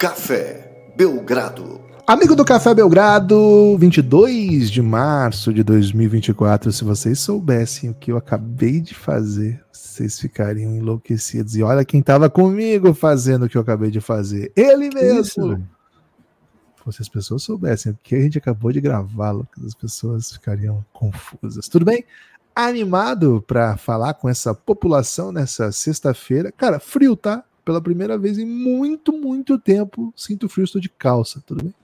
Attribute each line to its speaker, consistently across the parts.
Speaker 1: Café Belgrado.
Speaker 2: Amigo do Café Belgrado, 22 de março de 2024. Se vocês soubessem o que eu acabei de fazer, vocês ficariam enlouquecidos. E olha quem estava comigo fazendo o que eu acabei de fazer. Ele mesmo. Isso? Se as pessoas soubessem o que a gente acabou de gravar, lo as pessoas ficariam confusas. Tudo bem? Animado para falar com essa população nessa sexta-feira. Cara, frio, tá? pela primeira vez em muito, muito tempo, sinto frio, estou de calça, tudo bem?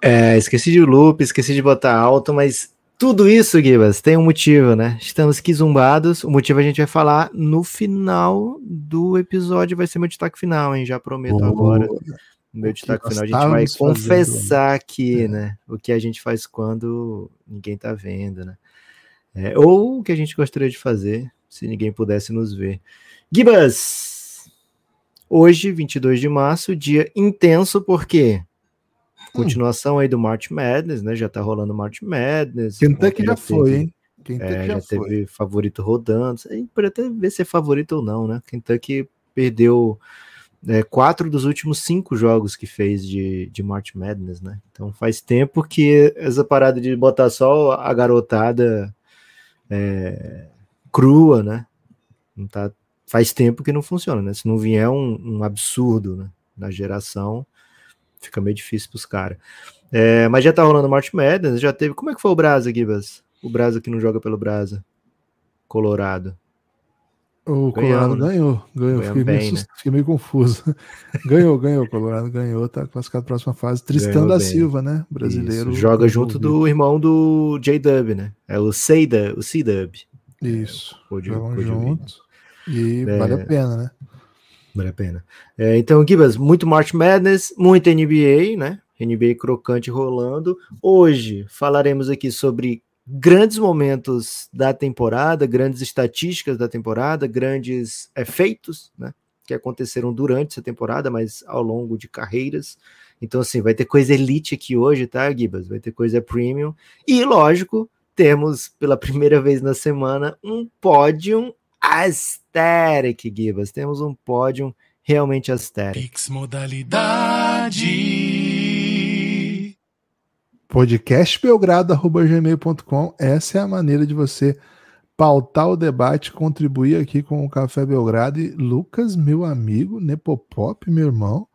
Speaker 1: É, esqueci de loop, esqueci de botar alto, mas tudo isso, Gibas, tem um motivo, né? Estamos zumbados, O motivo a gente vai falar no final do episódio. Vai ser meu destaque final, hein? Já prometo Boa. agora. Meu destaque final. A gente vai confessar fazendo. aqui, né? é. né? O que a gente faz quando ninguém tá vendo, né? É, ou o que a gente gostaria de fazer se ninguém pudesse nos ver. Gibas! Hoje, 22 de março, dia intenso, porque hum. continuação aí do March Madness, né? Já tá rolando March Madness. Kentucky já foi, hein? é, já, já foi. teve tá é, favorito rodando. Para até ver se é favorito ou não, né? Kentucky tá perdeu é, quatro dos últimos cinco jogos que fez de, de March Madness, né? Então faz tempo que essa parada de botar só a garotada é, crua, né? Não tá, faz tempo que não funciona, né? Se não vier um, um absurdo né? na geração, fica meio difícil pros caras. É, mas já tá rolando March Madness, já teve. Como é que foi o Brasa, Gibas? O Brasa que não joga pelo Brasa. Colorado.
Speaker 2: O Colorado né? ganhou, ganhou. Fiquei, bem, meio, né? fiquei, meio, confuso. ganhou, ganhou. Colorado ganhou, tá classificado para a próxima fase. Tristão da Silva, né? Brasileiro. Isso. Joga junto do
Speaker 1: irmão do J-Dub, né? É o Seida, o C-Dub. Isso. Pode, é, Code, Code juntos. E é, vale a pena, né? Vale a pena. É, então, Gibas, muito March Madness, muito NBA, né? NBA crocante rolando. Hoje falaremos aqui sobre grandes momentos da temporada, grandes estatísticas da temporada, grandes efeitos, é, né? Que aconteceram durante essa temporada, mas ao longo de carreiras. Então, assim, vai ter coisa elite aqui hoje, tá, Gibas? Vai ter coisa premium. E, lógico, temos pela primeira vez na semana um pódio aesthetic, Gibas.
Speaker 2: Temos um pódio realmente aesthetic. Pix modalidade. Podcastbelgrado.gmail.com Essa é a maneira de você pautar o debate, contribuir aqui com o Café Belgrado. E Lucas, meu amigo, Nepopop, meu irmão,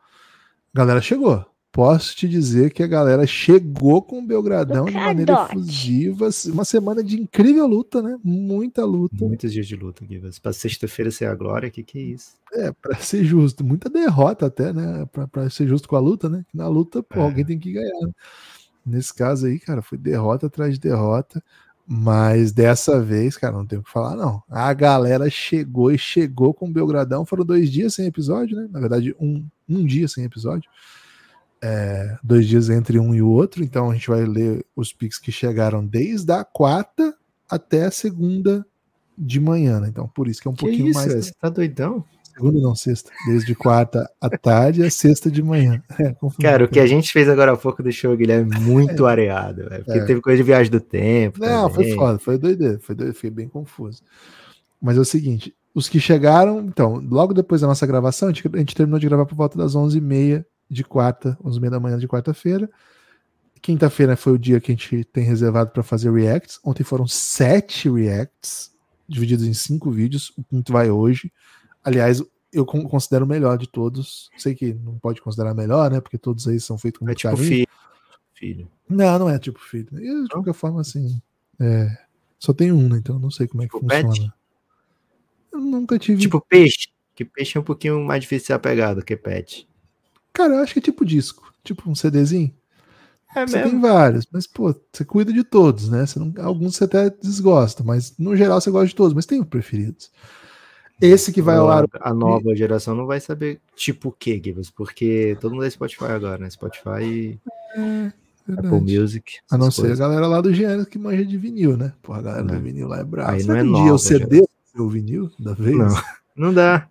Speaker 2: galera chegou posso te dizer que a galera chegou com o Belgradão de maneira efusiva. Assim, uma semana de incrível luta, né? Muita luta.
Speaker 1: Muitos dias de luta, Guivas. Para sexta-feira ser a glória, que que é isso?
Speaker 2: É, para ser justo. Muita derrota até, né? Para ser justo com a luta, né? Na luta, pô, é. alguém tem que ganhar. Né? Nesse caso aí, cara, foi derrota atrás de derrota. Mas dessa vez, cara, não tem o que falar, não. A galera chegou e chegou com o Belgradão. Foram dois dias sem episódio, né? Na verdade, um, um dia sem episódio é, dois dias entre um e o outro, então a gente vai ler os Pix que chegaram desde a quarta até a segunda de manhã, né? Então, por isso que é um que pouquinho isso? mais. Você
Speaker 1: tá doidão?
Speaker 2: Segunda não, sexta. Desde quarta à tarde a sexta de manhã. É, Cara, o que a gente
Speaker 1: fez agora há pouco deixou o Guilherme, é muito é. areado. Véio, porque é. teve coisa de viagem do tempo. Não, também. foi foda, foi
Speaker 2: doideira, foi doideira, fiquei bem confuso. Mas é o seguinte, os que chegaram, então, logo depois da nossa gravação, a gente, a gente terminou de gravar por volta das 11h30 de quarta, 11 meia da manhã de quarta-feira. Quinta-feira foi o dia que a gente tem reservado para fazer reacts. Ontem foram sete reacts, divididos em cinco vídeos. O quinto vai hoje. Aliás, eu considero o melhor de todos. Sei que não pode considerar melhor, né? Porque todos aí são feitos com é muito tipo carinho. Filho. filho. Não, não é tipo filho. Eu, de qualquer forma, assim. É... Só tem um, né? Então não sei como é que tipo funciona. Pet? Eu nunca tive. Tipo peixe. Que
Speaker 1: peixe é um pouquinho mais difícil de ser apegado que pet.
Speaker 2: Cara, eu acho que é tipo disco, tipo um CDzinho. É você mesmo? tem vários, mas pô, você cuida de todos, né? Você não, alguns você até desgosta, mas no geral você gosta de todos, mas tem preferidos. Esse que vai ao ar. A nova
Speaker 1: geração não vai saber tipo o que, Gibbs, porque todo mundo é Spotify agora, né? Spotify e é, Apple Music.
Speaker 2: A não coisas. ser a galera lá do gênero que manja de vinil, né? Pô, a galera é. do vinil lá é braço. Aí não é nova, o CD, o vinil da vez? Não, não dá.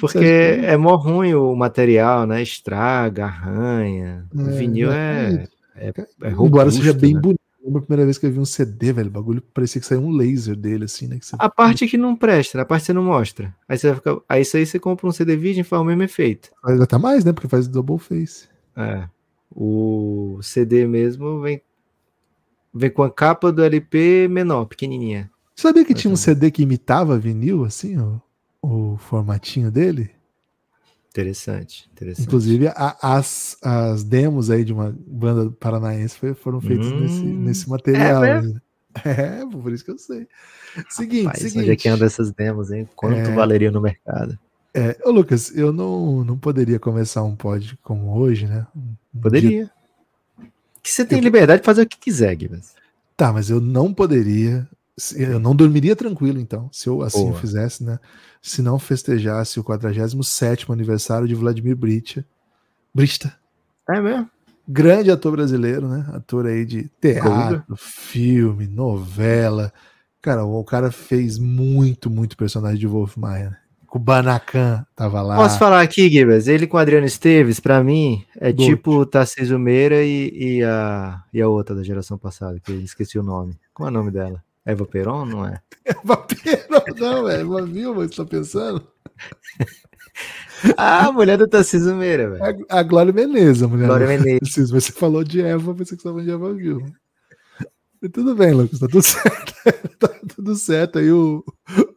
Speaker 1: Porque é mó ruim o material, né? Estraga, arranha. É, vinil é, é, é, é robusto, Agora seja
Speaker 2: bem né? bonito. Né? a primeira vez que eu vi um CD, velho. O bagulho parecia que saiu um laser dele, assim, né? Você... A
Speaker 1: parte que não presta, né? a parte que você não mostra. Aí você vai ficar. Aí isso aí você compra um CD virgem e faz o mesmo efeito.
Speaker 2: Mas até mais, né? Porque faz double face.
Speaker 1: É. O CD mesmo vem, vem com a capa do LP menor, pequenininha.
Speaker 2: sabia que tinha um CD que imitava vinil, assim? Ó? o formatinho dele.
Speaker 1: Interessante, interessante. Inclusive,
Speaker 2: a, as, as demos aí de uma banda paranaense foi, foram feitas hum, nesse, nesse material. É, né? é, por isso que eu sei. Seguinte, Rapaz, seguinte. Onde é que anda essas demos, hein? Quanto é, valeria no mercado? É, ô Lucas, eu não, não poderia começar um pod como hoje, né? Um poderia. Dia... Que você tem eu... liberdade de fazer o que quiser, Guilherme. Tá, mas eu não poderia eu não dormiria tranquilo, então, se eu assim Boa. fizesse, né? Se não festejasse o 47 aniversário de Vladimir Brita. Brista. É mesmo? Grande ator brasileiro, né? Ator aí de teatro, filme, novela. Cara, o cara fez muito, muito personagem de Wolf Maia. Né? O Banacan tava lá. Posso
Speaker 1: falar aqui, Gibas? Ele com o Adriano Esteves, para mim, é tipo Tarcísio Meira e, e, a, e a outra da geração passada, que eu esqueci o nome. Qual é o nome dela? É Eva Peron, não é?
Speaker 2: Eva é Peron, não, é Eva Vilma, você tá pensando? ah, a mulher do Tarcísio Meira, velho. A, a Glória Menezes, a mulher Glória Menezes. Você falou de Eva, pensei que você estava de Eva Vilma. E tudo bem, Lucas, tá tudo certo. tá tudo certo. Aí o,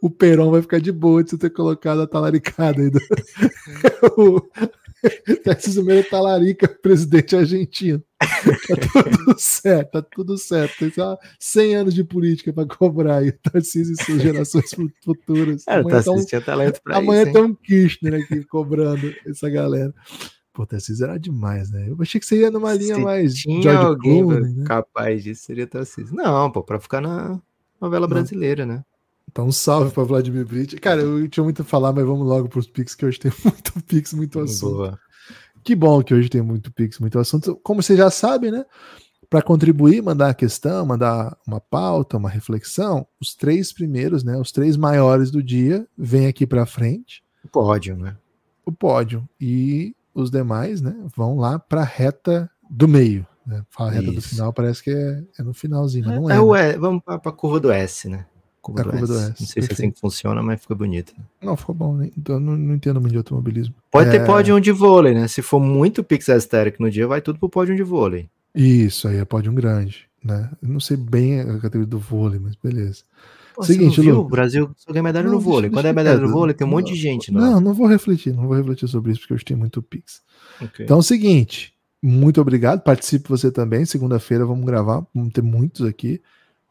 Speaker 2: o Peron vai ficar de boa de você ter colocado a talaricada aí do, Tarcísio tá Meira talarica presidente argentino. Tá tudo certo, tá tudo certo. Tem só 100 anos de política para cobrar aí, Tarcísio e suas gerações futuras. Cara, é, amanhã tá, um, talento pra amanhã isso, tem tá um Kirchner aqui cobrando essa galera. Pô, Tarcísio era demais, né? Eu achei que você ia numa linha Se mais. Tinha George alguém Clooney, né?
Speaker 1: capaz disso, seria Tarcísio. Não, pô, pra ficar na novela Não. brasileira, né?
Speaker 2: Então, um salve para Vladimir Brit. Cara, eu tinha muito a falar, mas vamos logo para os Pix, que hoje tem muito Pix, muito assunto. Boa. Que bom que hoje tem muito Pix, muito assunto. Como você já sabe, né? Para contribuir, mandar a questão, mandar uma pauta, uma reflexão, os três primeiros, né? Os três maiores do dia, vem aqui para frente.
Speaker 1: O pódio, né?
Speaker 2: O pódio. E os demais, né? Vão lá para a reta do meio. Né? Fala reta Isso. do final, parece que é, é no finalzinho, mas é, não é.
Speaker 1: é, é né? Vamos para a curva do S, né? curva, da do, curva S. do, S. Não sei Perfeito. se é assim que funciona, mas ficou bonito.
Speaker 2: Não, ficou bom. Né? Então, não, não entendo muito de automobilismo. Pode é... ter pódio
Speaker 1: de vôlei, né? Se for muito pixel aesthetic no dia, vai tudo pro pódio de vôlei.
Speaker 2: Isso, aí é pódio grande, né? Eu não sei bem a categoria do vôlei, mas beleza. Pô, Seguinte, viu? Lu... O Brasil só ganha medalha não, é no vôlei. Quando é medalha no vôlei, tem um não, monte de gente. Não, não, não vou refletir, não vou refletir sobre isso, porque hoje tem muito pix. Okay. Então é o seguinte, muito obrigado. Participe você também. Segunda-feira vamos gravar, vamos ter muitos aqui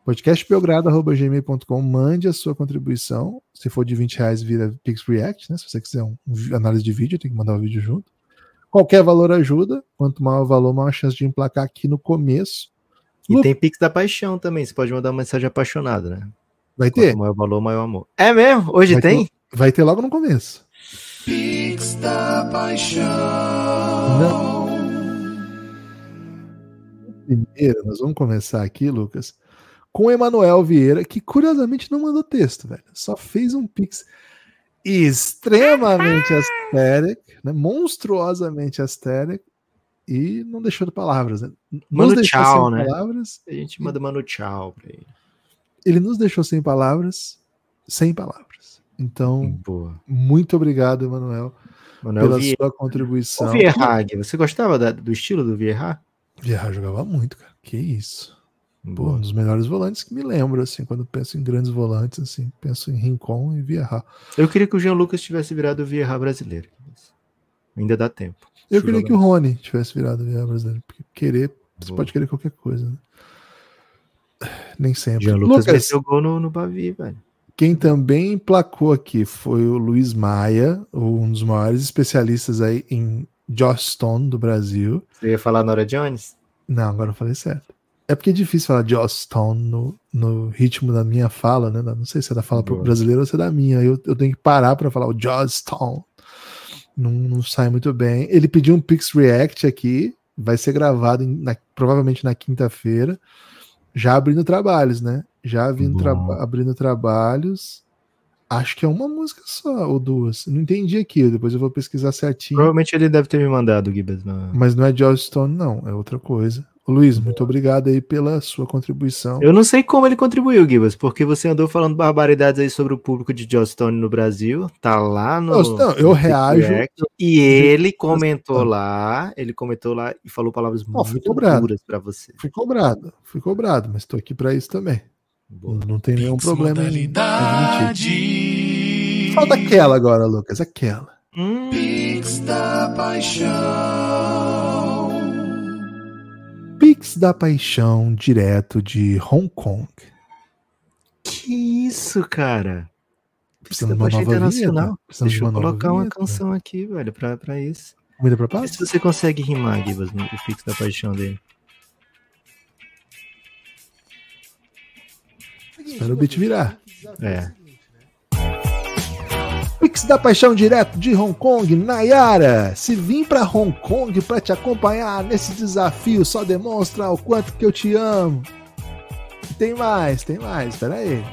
Speaker 2: podcastbelgrado.gmail.com, mande a sua contribuição. Se for de 20 reais, vira Pix React, né? Se você quiser um, um análise de vídeo, tem que mandar o um vídeo junto. Qualquer valor ajuda. Quanto maior o valor,
Speaker 1: maior a chance de emplacar
Speaker 2: aqui no começo. E Lu... tem Pix da Paixão
Speaker 1: também. Você pode mandar uma mensagem apaixonada, né? Vai ter. Quanto maior o valor, maior o amor. É
Speaker 2: mesmo? Hoje vai tem? Ter, vai ter logo no começo. Pix da Paixão. Não. Primeiro, nós vamos começar aqui, Lucas com Emanuel Vieira, que curiosamente não mandou texto, velho. Só fez um pix extremamente asteric, né? monstruosamente asteric, e não deixou palavras, né? mano tchau, né? Palavras,
Speaker 1: a gente manda mano tchau pra ele.
Speaker 2: Ele nos deixou sem palavras, sem palavras. Então, Boa. muito obrigado, Emanuel, pela Vieira. sua contribuição. O Vierra,
Speaker 1: você gostava da, do estilo do
Speaker 2: Vieira? Vieira jogava muito, cara. Que isso. Boa. Um dos melhores volantes que me lembro, assim, quando penso em grandes volantes, assim, penso em Rincon e Vieira. Eu queria que o Jean Lucas tivesse
Speaker 1: virado o Vieira brasileiro. Ainda dá tempo. Eu queria que o
Speaker 2: Rony tivesse virado o Vieira brasileiro, porque querer, você pode querer qualquer coisa, né? Nem sempre. Jean Lucas, Lucas meteu
Speaker 1: gol no, no Bavi, velho.
Speaker 2: Quem também placou aqui foi o Luiz Maia, um dos maiores especialistas aí em Josh Stone do Brasil.
Speaker 1: Você ia falar Nora Jones?
Speaker 2: Não, agora eu falei certo. É porque é difícil falar Jostown no, no ritmo da minha fala, né? Não sei se é da fala Boa. brasileira ou se é da minha. Eu, eu tenho que parar para falar o Jostown. Não, não sai muito bem. Ele pediu um Pix React aqui. Vai ser gravado em, na, provavelmente na quinta-feira. Já abrindo trabalhos, né? Já tra abrindo trabalhos. Acho que é uma música só, ou duas. Não entendi aqui, depois eu vou pesquisar certinho. Provavelmente ele deve ter me mandado, Gibbs. Mas não é Joss Stone, não, é outra coisa. Luiz, muito obrigado aí pela sua contribuição. Eu
Speaker 1: não sei como ele contribuiu, Gibas, porque você andou falando barbaridades aí sobre o público de Stone no Brasil, tá lá no. Não, não eu no reajo. Direct, e ele comentou
Speaker 2: lá, ele comentou
Speaker 1: lá e falou palavras
Speaker 2: não, muito duras para você. Fui cobrado, fui cobrado, mas estou aqui para isso também. Boa. Não tem nenhum problema Falta aquela agora, Lucas, aquela. Hum. Pix da paixão. da Paixão, direto de Hong Kong.
Speaker 1: Que isso, cara? Precisa de uma nova internacional. Deixa eu colocar uma canção aqui, velho, pra, pra isso. Comida pra paz? Se você consegue rimar, Gibas, o fixo da
Speaker 2: paixão dele. Espera o beat virar. É. Pix da Paixão direto de Hong Kong, Nayara. Se vim para Hong Kong para te acompanhar nesse desafio, só demonstra o quanto que eu te amo. Tem mais, tem mais, peraí.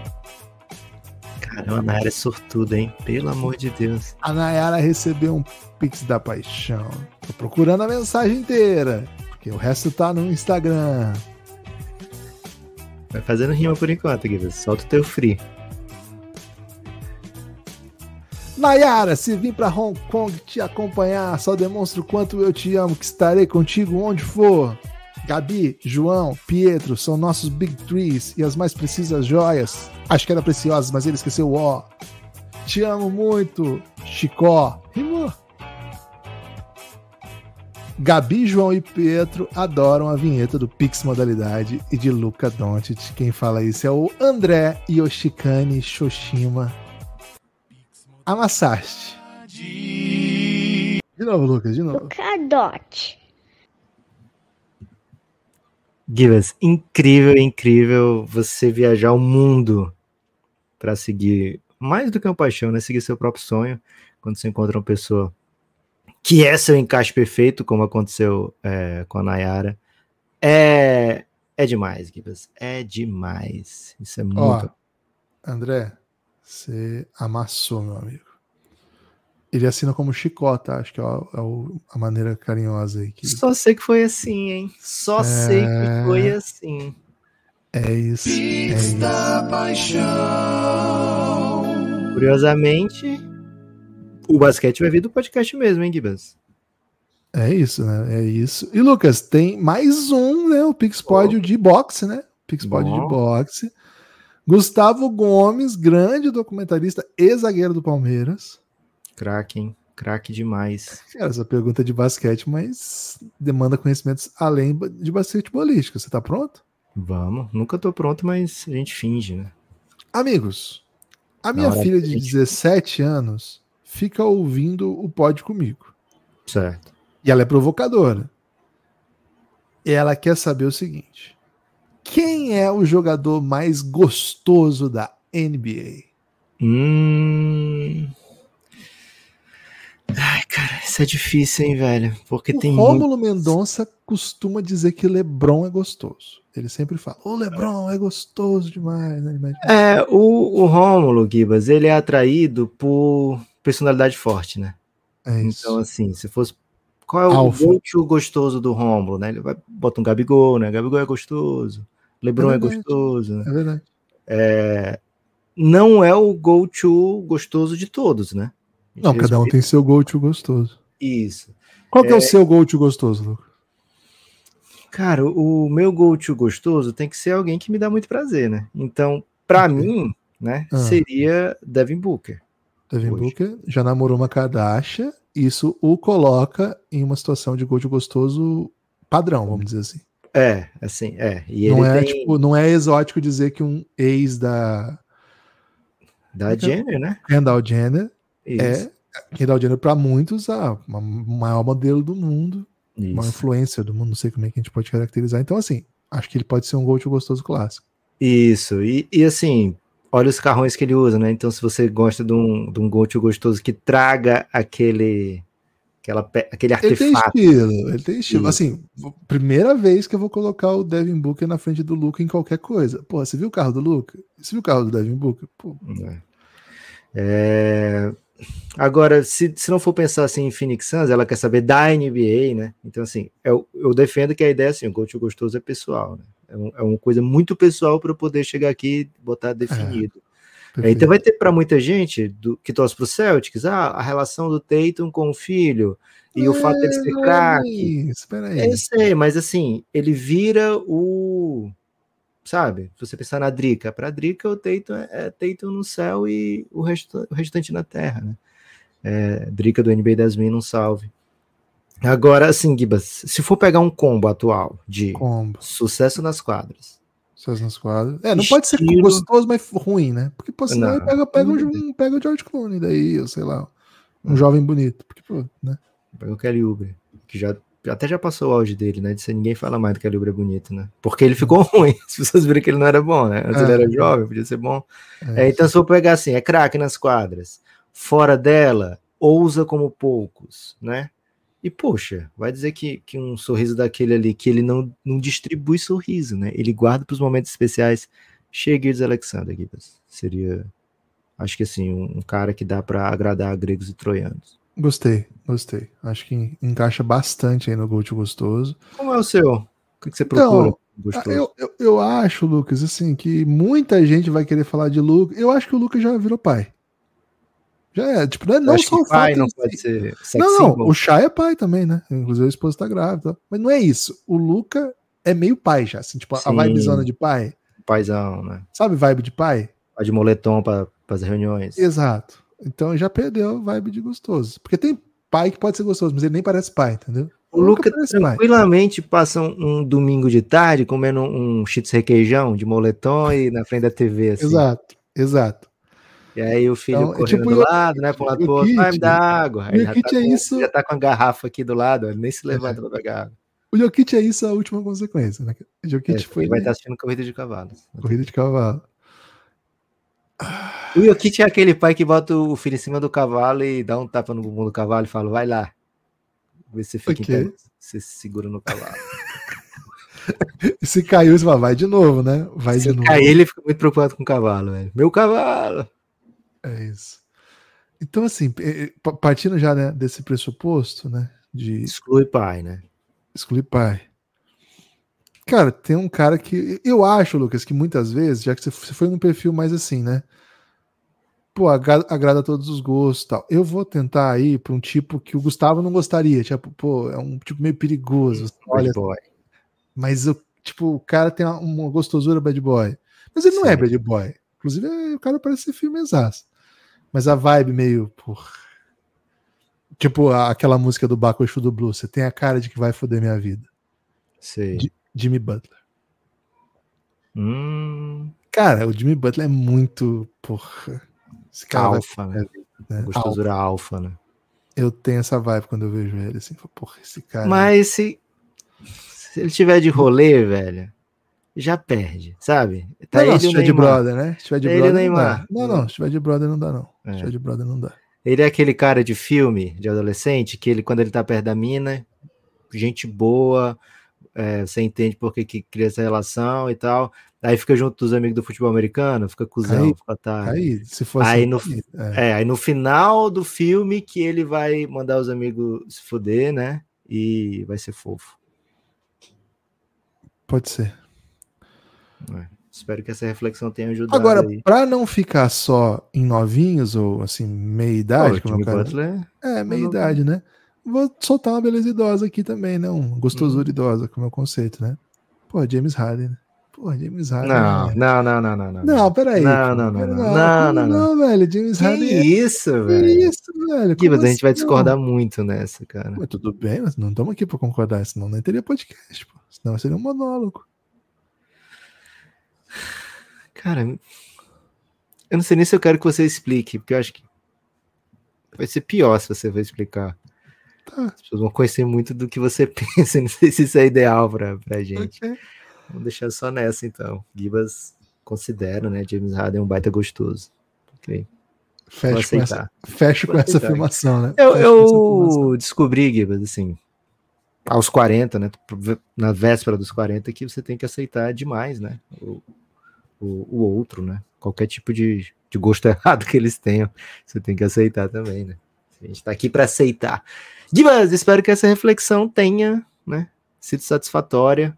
Speaker 1: Caramba, a Nayara é sortuda, hein? Pelo amor de
Speaker 2: Deus. A Nayara recebeu um Pix da Paixão. Tô procurando a mensagem inteira, porque o resto tá no Instagram.
Speaker 1: Vai fazendo rima por enquanto, Guilherme. Solta o teu free.
Speaker 2: Nayara, se vim para Hong Kong te acompanhar, só demonstro o quanto eu te amo, que estarei contigo onde for. Gabi, João, Pietro são nossos Big Trees e as mais precisas joias. Acho que era preciosas, mas ele esqueceu o ó. Te amo muito, Chicó. Rimou. Gabi, João e Pietro adoram a vinheta do Pix Modalidade e de Luca Doncic. Quem fala isso é o André Yoshikane Shoshima Amassaste. De novo, Lucas, de novo. Cadote.
Speaker 1: Givas, incrível, incrível você viajar o mundo para seguir mais do que uma paixão, né? Seguir seu próprio sonho. Quando você encontra uma pessoa que é seu encaixe perfeito, como aconteceu é, com a Nayara, é, é demais, Gibas. É demais. Isso é muito.
Speaker 2: Ó, André, você amassou, meu amigo. Ele assina como Chicota, acho que é, é a, maneira carinhosa aí. Que...
Speaker 1: Só sei que foi assim, hein? Só é... sei que foi assim.
Speaker 2: É isso. É isso. paixão.
Speaker 1: Curiosamente, o basquete vai vir do podcast mesmo, hein, Gibas?
Speaker 2: É isso, né? É isso. E Lucas, tem mais um, né? O Pixpod oh. de boxe, né? Pixpod de boxe Gustavo Gomes, grande documentarista e zagueiro do Palmeiras. Craque, hein? Craque demais. Cara, essa pergunta é de basquete, mas demanda conhecimentos além de basquete basquetebolística. Você tá pronto? Vamos. Nunca tô pronto, mas a gente finge, né? Amigos, a minha filha de gente... 17 anos fica ouvindo o pod comigo. Certo. E ela é provocadora. E ela quer saber o seguinte: quem é o jogador mais gostoso da NBA? Hum. Ai, cara, isso é difícil, hein, velho? Porque o tem. Rômulo muito... Mendonça costuma dizer que LeBron é gostoso. Ele sempre fala: Ô, LeBron é gostoso demais, né?
Speaker 1: É, o, o Rômulo Gibas, ele é atraído por personalidade forte, né? É isso. Então, assim, se fosse. Qual é o útil gostoso do Rômulo, né? Ele vai, bota um Gabigol, né? Gabigol é gostoso. Lebron é, é gostoso. Né? É verdade. É, não é o go-to gostoso de todos, né? Não, Respeito. cada
Speaker 2: um tem seu go-to gostoso. Isso. Qual que é, o é. seu go-to gostoso, Lucas?
Speaker 1: Cara, o meu go-to gostoso tem que ser alguém que me dá muito prazer, né? Então, para okay. mim, né, ah. seria Devin Booker.
Speaker 2: Devin hoje. Booker já namorou uma Kardashian, isso o coloca em uma situação de go-to gostoso padrão, vamos dizer assim.
Speaker 1: É, assim, é. E não, é, tem...
Speaker 2: tipo, não é exótico dizer que um ex da. Da é é? Jenner, né? Kendall Jenner. É Isso. É. Kendall Jenner, para muitos, a maior modelo do mundo. Isso. Uma influência do mundo, não sei como é que a gente pode caracterizar. Então, assim, acho que ele pode ser um Gold gostoso clássico.
Speaker 1: Isso, e, e assim, olha os carrões que ele usa, né? Então, se você gosta de um, de um Gold gostoso que traga aquele aquela, aquele artefato. Ele tem estilo, ele tem estilo. Assim,
Speaker 2: primeira vez que eu vou colocar o Devin Booker na frente do Luca em qualquer coisa. Pô, você viu o carro do Luca? Você viu o carro do Devin Booker? Pô. É. É... Agora,
Speaker 1: se, se não for pensar assim em Phoenix Suns, ela quer saber da NBA, né? Então, assim, eu, é eu defendo que a ideia assim, o coach gostoso é pessoal, né? É, um, é uma coisa muito pessoal para eu poder chegar aqui e botar é. definido. É. Perfeito. Então vai ter para muita gente do, que torce para o Celtics ah, a relação do Tatum com o filho e é, o fato dele ser é craque.
Speaker 2: aí. eu sei,
Speaker 1: mas assim, ele vira o. Sabe? Se você pensar na Drica, para a Drica o Tatum é, é, Tatum no céu e o, resta, o restante na terra, né? É, Drica do NBA 10 mil, um salve. Agora, assim, Gibas, se for pegar um combo atual de combo. sucesso nas quadras, nas quadras. É, não Estilo... pode ser gostoso,
Speaker 2: mas ruim, né? Porque pô, senão não, pega, pega, um, pega o George Clooney daí, ou sei lá, um jovem bonito. Porque, pô, né?
Speaker 1: Pega o Kelly Uber, que já até já passou o auge dele, né? De ser, ninguém fala mais do que a é bonito, né? Porque ele ficou uhum. ruim.
Speaker 2: As pessoas viram que ele não era bom, né? Antes é. ele era jovem,
Speaker 1: podia ser bom. É, é, então, se for pegar assim, é craque nas quadras, fora dela, ousa como poucos, né? E, poxa, vai dizer que, que um sorriso daquele ali, que ele não, não distribui sorriso, né? Ele guarda para os momentos especiais. Chegues Alexander, Gibas. Seria, acho que assim, um, um cara que dá para agradar gregos e troianos.
Speaker 2: Gostei, gostei. Acho que encaixa bastante aí no Gold Gostoso. Como é o seu? O que, que você então, procura? Então, eu, eu, eu, acho, Lucas, assim, que muita gente vai querer falar de Lucas. Eu acho que o Lucas já virou pai. Já é, tipo, não, é, não só o pai fato, não
Speaker 1: pode ser Não, não, o
Speaker 2: Chá é pai também, né? Inclusive a esposa tá grávida. Mas não é isso. O Luca é meio pai já, assim, tipo, Sim. a vibezona de pai. Paizão, né? Sabe vibe de pai? Vai de moletom para as reuniões. Exato. Então já perdeu vibe de gostoso. Porque tem pai que pode ser gostoso, mas ele nem parece pai, entendeu? O Luca tranquilamente pai. passa
Speaker 1: um, um, domingo de tarde comendo um cheetos requeijão de moletom e na frente da TV. Assim.
Speaker 2: Exato, exato.
Speaker 1: E aí o filho então, é correndo tipo, do lado, né? É por tipo um lado pro outro, vai me dar água. O já tá, é com, é isso... já tá com a garrafa aqui do lado, ele nem se levanta pra pegar água.
Speaker 2: O Jokic é isso a última consequência, né? O Jokic é, foi. Ele vai estar tá
Speaker 1: assistindo corrida de cavalos.
Speaker 2: Corrida de cavalo.
Speaker 1: O Jokic é aquele pai que bota o filho em cima do cavalo e dá um tapa no bumbum do cavalo e fala: vai lá. Vê se fica okay. Inteiro, se segura no cavalo.
Speaker 2: se caiu, você fala, vai de novo, né? Vai se de novo. Aí ele fica muito preocupado com o cavalo, velho. Meu cavalo! É isso. Então, assim, é, é, partindo já né, desse pressuposto, né? De... Exclui pai, né? Exclui pai. Cara, tem um cara que. Eu acho, Lucas, que muitas vezes, já que você foi num perfil mais assim, né? Pô, agrada, agrada todos os gostos tal. Eu vou tentar ir para um tipo que o Gustavo não gostaria. Tipo, pô, é um tipo meio perigoso. Olha. Boy. Mas, o tipo, o cara tem uma gostosura bad boy. Mas ele Sim. não é bad boy. Inclusive, o cara parece ser firmezaço. Mas a vibe meio. Por... Tipo aquela música do Baco Exu do Blues. Você tem a cara de que vai foder minha vida. Sei. Jimmy Butler. Hum. Cara, o Jimmy Butler é muito. Porra. Esse cara alfa, né? né? Gostosura alfa. alfa, né? Eu tenho essa vibe quando eu vejo ele, assim, porra, esse cara. Mas
Speaker 1: se, se ele tiver de rolê, velho, já perde, sabe? Tá não, não, se tiver de brother, né? Se tiver de brother, ele não dá. Não, não,
Speaker 2: se tiver de brother não dá, não. É. Se tiver de
Speaker 1: brother não dá. Ele é aquele cara de filme, de adolescente, que ele, quando ele tá perto da mina, gente boa, é, você entende por que, cria essa relação e tal. Aí fica junto dos amigos do futebol americano, fica cuzão, aí, fica tarde. Aí, se fosse. Aí assim, no, é. é. aí no final do filme que ele vai mandar os amigos se fuder, né? E vai ser fofo. Pode ser. É. Espero que essa reflexão tenha ajudado. Agora,
Speaker 2: para não ficar só em novinhos ou assim, meia idade, como como Butler, é, é meia idade, né? né? Vou soltar uma beleza idosa aqui também, né? Um gostosura hum. idosa, como é o conceito, né? Pô, James Harden, né? Pô, James Harden. Não, né?
Speaker 1: não, não, não, não, não. Não, peraí. Não, não, não. Pera, não, não, não, não, não, velho. James que Harden. É- isso, é... velho. Que isso, velho. Que, mas assim, a gente
Speaker 2: vai assim, discordar muito nessa, cara. Pô, tudo bem, mas não estamos aqui para concordar, senão não teria podcast, pô. Senão seria um monólogo. Cara, eu
Speaker 1: não sei nem se eu quero que você explique, porque eu acho que vai ser pior se você vai explicar. Tá. As pessoas vão conhecer muito do que você pensa, não sei se isso é ideal pra, pra gente. Okay. Vamos deixar só nessa, então. Gibas considera, né? James Harden um baita gostoso. Ok. Fecho com essa, fecho com essa afirmação, né? Eu, eu afirmação. descobri, Gibas, assim, aos 40, né? Na véspera dos 40, que você tem que aceitar demais, né? O, o, o outro, né? Qualquer tipo de, de gosto errado que eles tenham, você tem que aceitar também, né? A gente está aqui para aceitar. Divas, espero que essa reflexão tenha né, sido satisfatória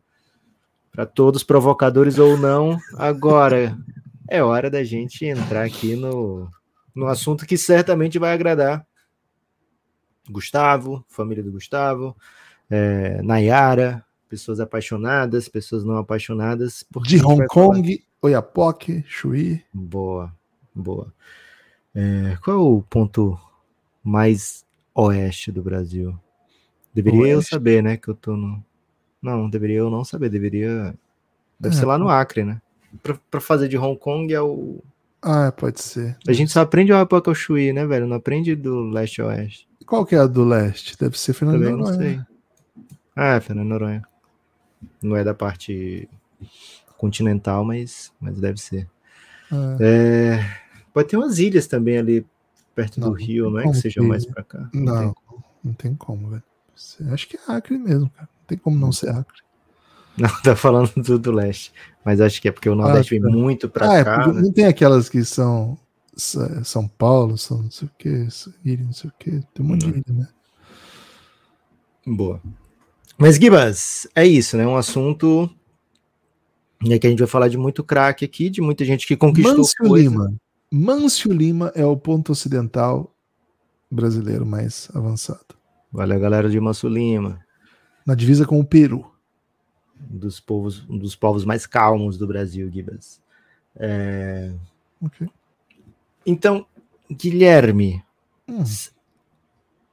Speaker 1: para todos, provocadores ou não. Agora é hora da gente entrar aqui no, no assunto que certamente vai agradar Gustavo, família do Gustavo, é,
Speaker 2: Nayara,
Speaker 1: pessoas apaixonadas, pessoas não apaixonadas.
Speaker 2: De Hong Kong Oiapoque, Chuí.
Speaker 1: Boa, boa. É, qual é o ponto mais oeste do Brasil? Deveria oeste. eu saber, né? Que eu tô no. Não, deveria eu não saber, deveria. Deve é, ser lá no Acre, né? Pra, pra fazer de Hong Kong é o. Ah,
Speaker 2: é, pode ser. A gente
Speaker 1: só aprende o Oiapoque ao Chuí, né, velho? Não aprende do leste oeste.
Speaker 2: Qual que é a do leste? Deve ser Fernando Também Noronha. não sei.
Speaker 1: Ah, é Fernando Noronha. Não é da parte continental, mas, mas deve ser. É. é, pode ter umas ilhas também ali perto não, do Rio, não é? Que seja mais para cá. Não, não tem
Speaker 2: como, não tem como velho. Acho que é Acre mesmo, cara. Não tem como não ser Acre.
Speaker 1: Não, tá falando do, do leste. Mas acho que é porque o Nordeste ah, vem tá. muito para ah, é cá. É, né? Não
Speaker 2: tem aquelas que são São Paulo, são não sei o que, ilha, não sei o que. Tem um monte de né?
Speaker 1: Boa. Mas, Gibas, é isso, né? Um assunto é que a gente vai falar de muito craque aqui, de muita gente que conquistou Mancio coisa. Lima.
Speaker 2: Mancio Lima é o ponto ocidental brasileiro mais avançado.
Speaker 1: Valeu, galera de Mancio Lima.
Speaker 2: Na divisa com o Peru.
Speaker 1: Um dos povos, um dos povos mais calmos do Brasil, Gibas. É... Okay. Então, Guilherme, hum.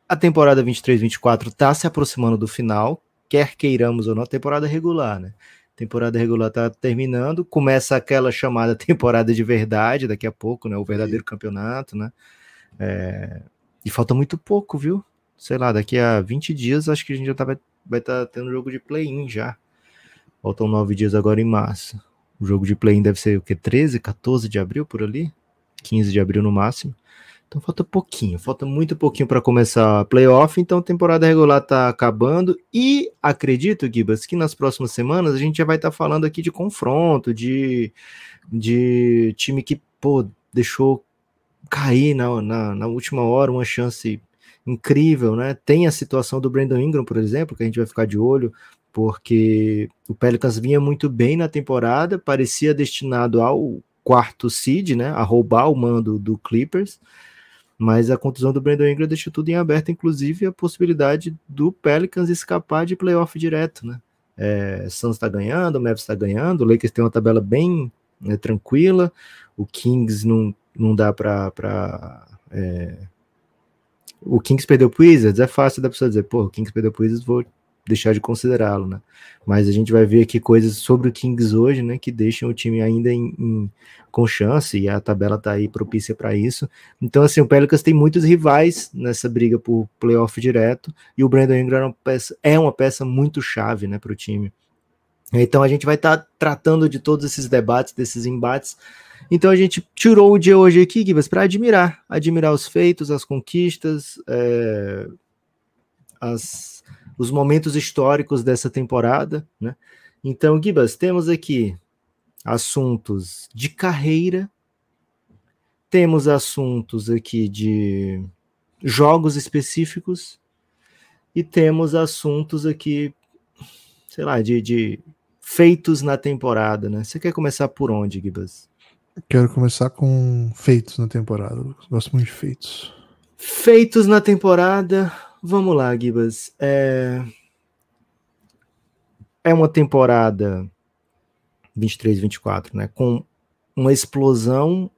Speaker 1: a temporada 23-24 está se aproximando do final, quer queiramos ou não, a temporada é regular, né? temporada regular está terminando, começa aquela chamada temporada de verdade daqui a pouco, né? O verdadeiro campeonato, né? É... E falta muito pouco, viu? Sei lá, daqui a 20 dias acho que a gente já tá, vai estar tá tendo jogo de play-in já. Faltam nove dias agora em março. O jogo de play-in deve ser o quê? 13, 14 de abril por ali? 15 de abril no máximo. Então falta pouquinho, falta muito pouquinho para começar a playoff, então a temporada regular está acabando e acredito, Gibas, que nas próximas semanas a gente já vai estar tá falando aqui de confronto, de, de time que, pô, deixou cair na, na, na última hora uma chance incrível, né? Tem a situação do Brandon Ingram, por exemplo, que a gente vai ficar de olho, porque o Pelicans vinha muito bem na temporada, parecia destinado ao quarto seed, né, a roubar o mando do Clippers, mas a contusão do Brandon Ingram deixou tudo em aberto, inclusive a possibilidade do Pelicans escapar de playoff direto, né? É, Suns está ganhando, o Mavs está ganhando, o Lakers tem uma tabela bem né, tranquila, o Kings não, não dá para é, o Kings perdeu o Wizards, é fácil da pessoa dizer, pô, o Kings perdeu o Wizards, vou deixar de considerá-lo, né? Mas a gente vai ver aqui coisas sobre o Kings hoje, né, que deixam o time ainda em, em, com chance e a tabela tá aí propícia para isso. Então, assim, o Pelicans tem muitos rivais nessa briga por playoff direto e o Brandon Ingram é uma peça, é uma peça muito chave, né, para o time. Então, a gente vai estar tá tratando de todos esses debates, desses embates. Então, a gente tirou o dia hoje aqui, Gibas, para admirar, admirar os feitos, as conquistas, é, as os momentos históricos dessa temporada, né? Então, Gibas, temos aqui assuntos de carreira, temos assuntos aqui de jogos
Speaker 2: específicos
Speaker 1: e temos assuntos aqui, sei lá, de, de feitos na temporada, né? Você quer começar por onde, Gibas?
Speaker 2: Quero começar com feitos na temporada. Gosto muito de feitos.
Speaker 1: Feitos na temporada, Vamos lá, Gibas. É... é uma temporada 23, 24, né? Com uma explosão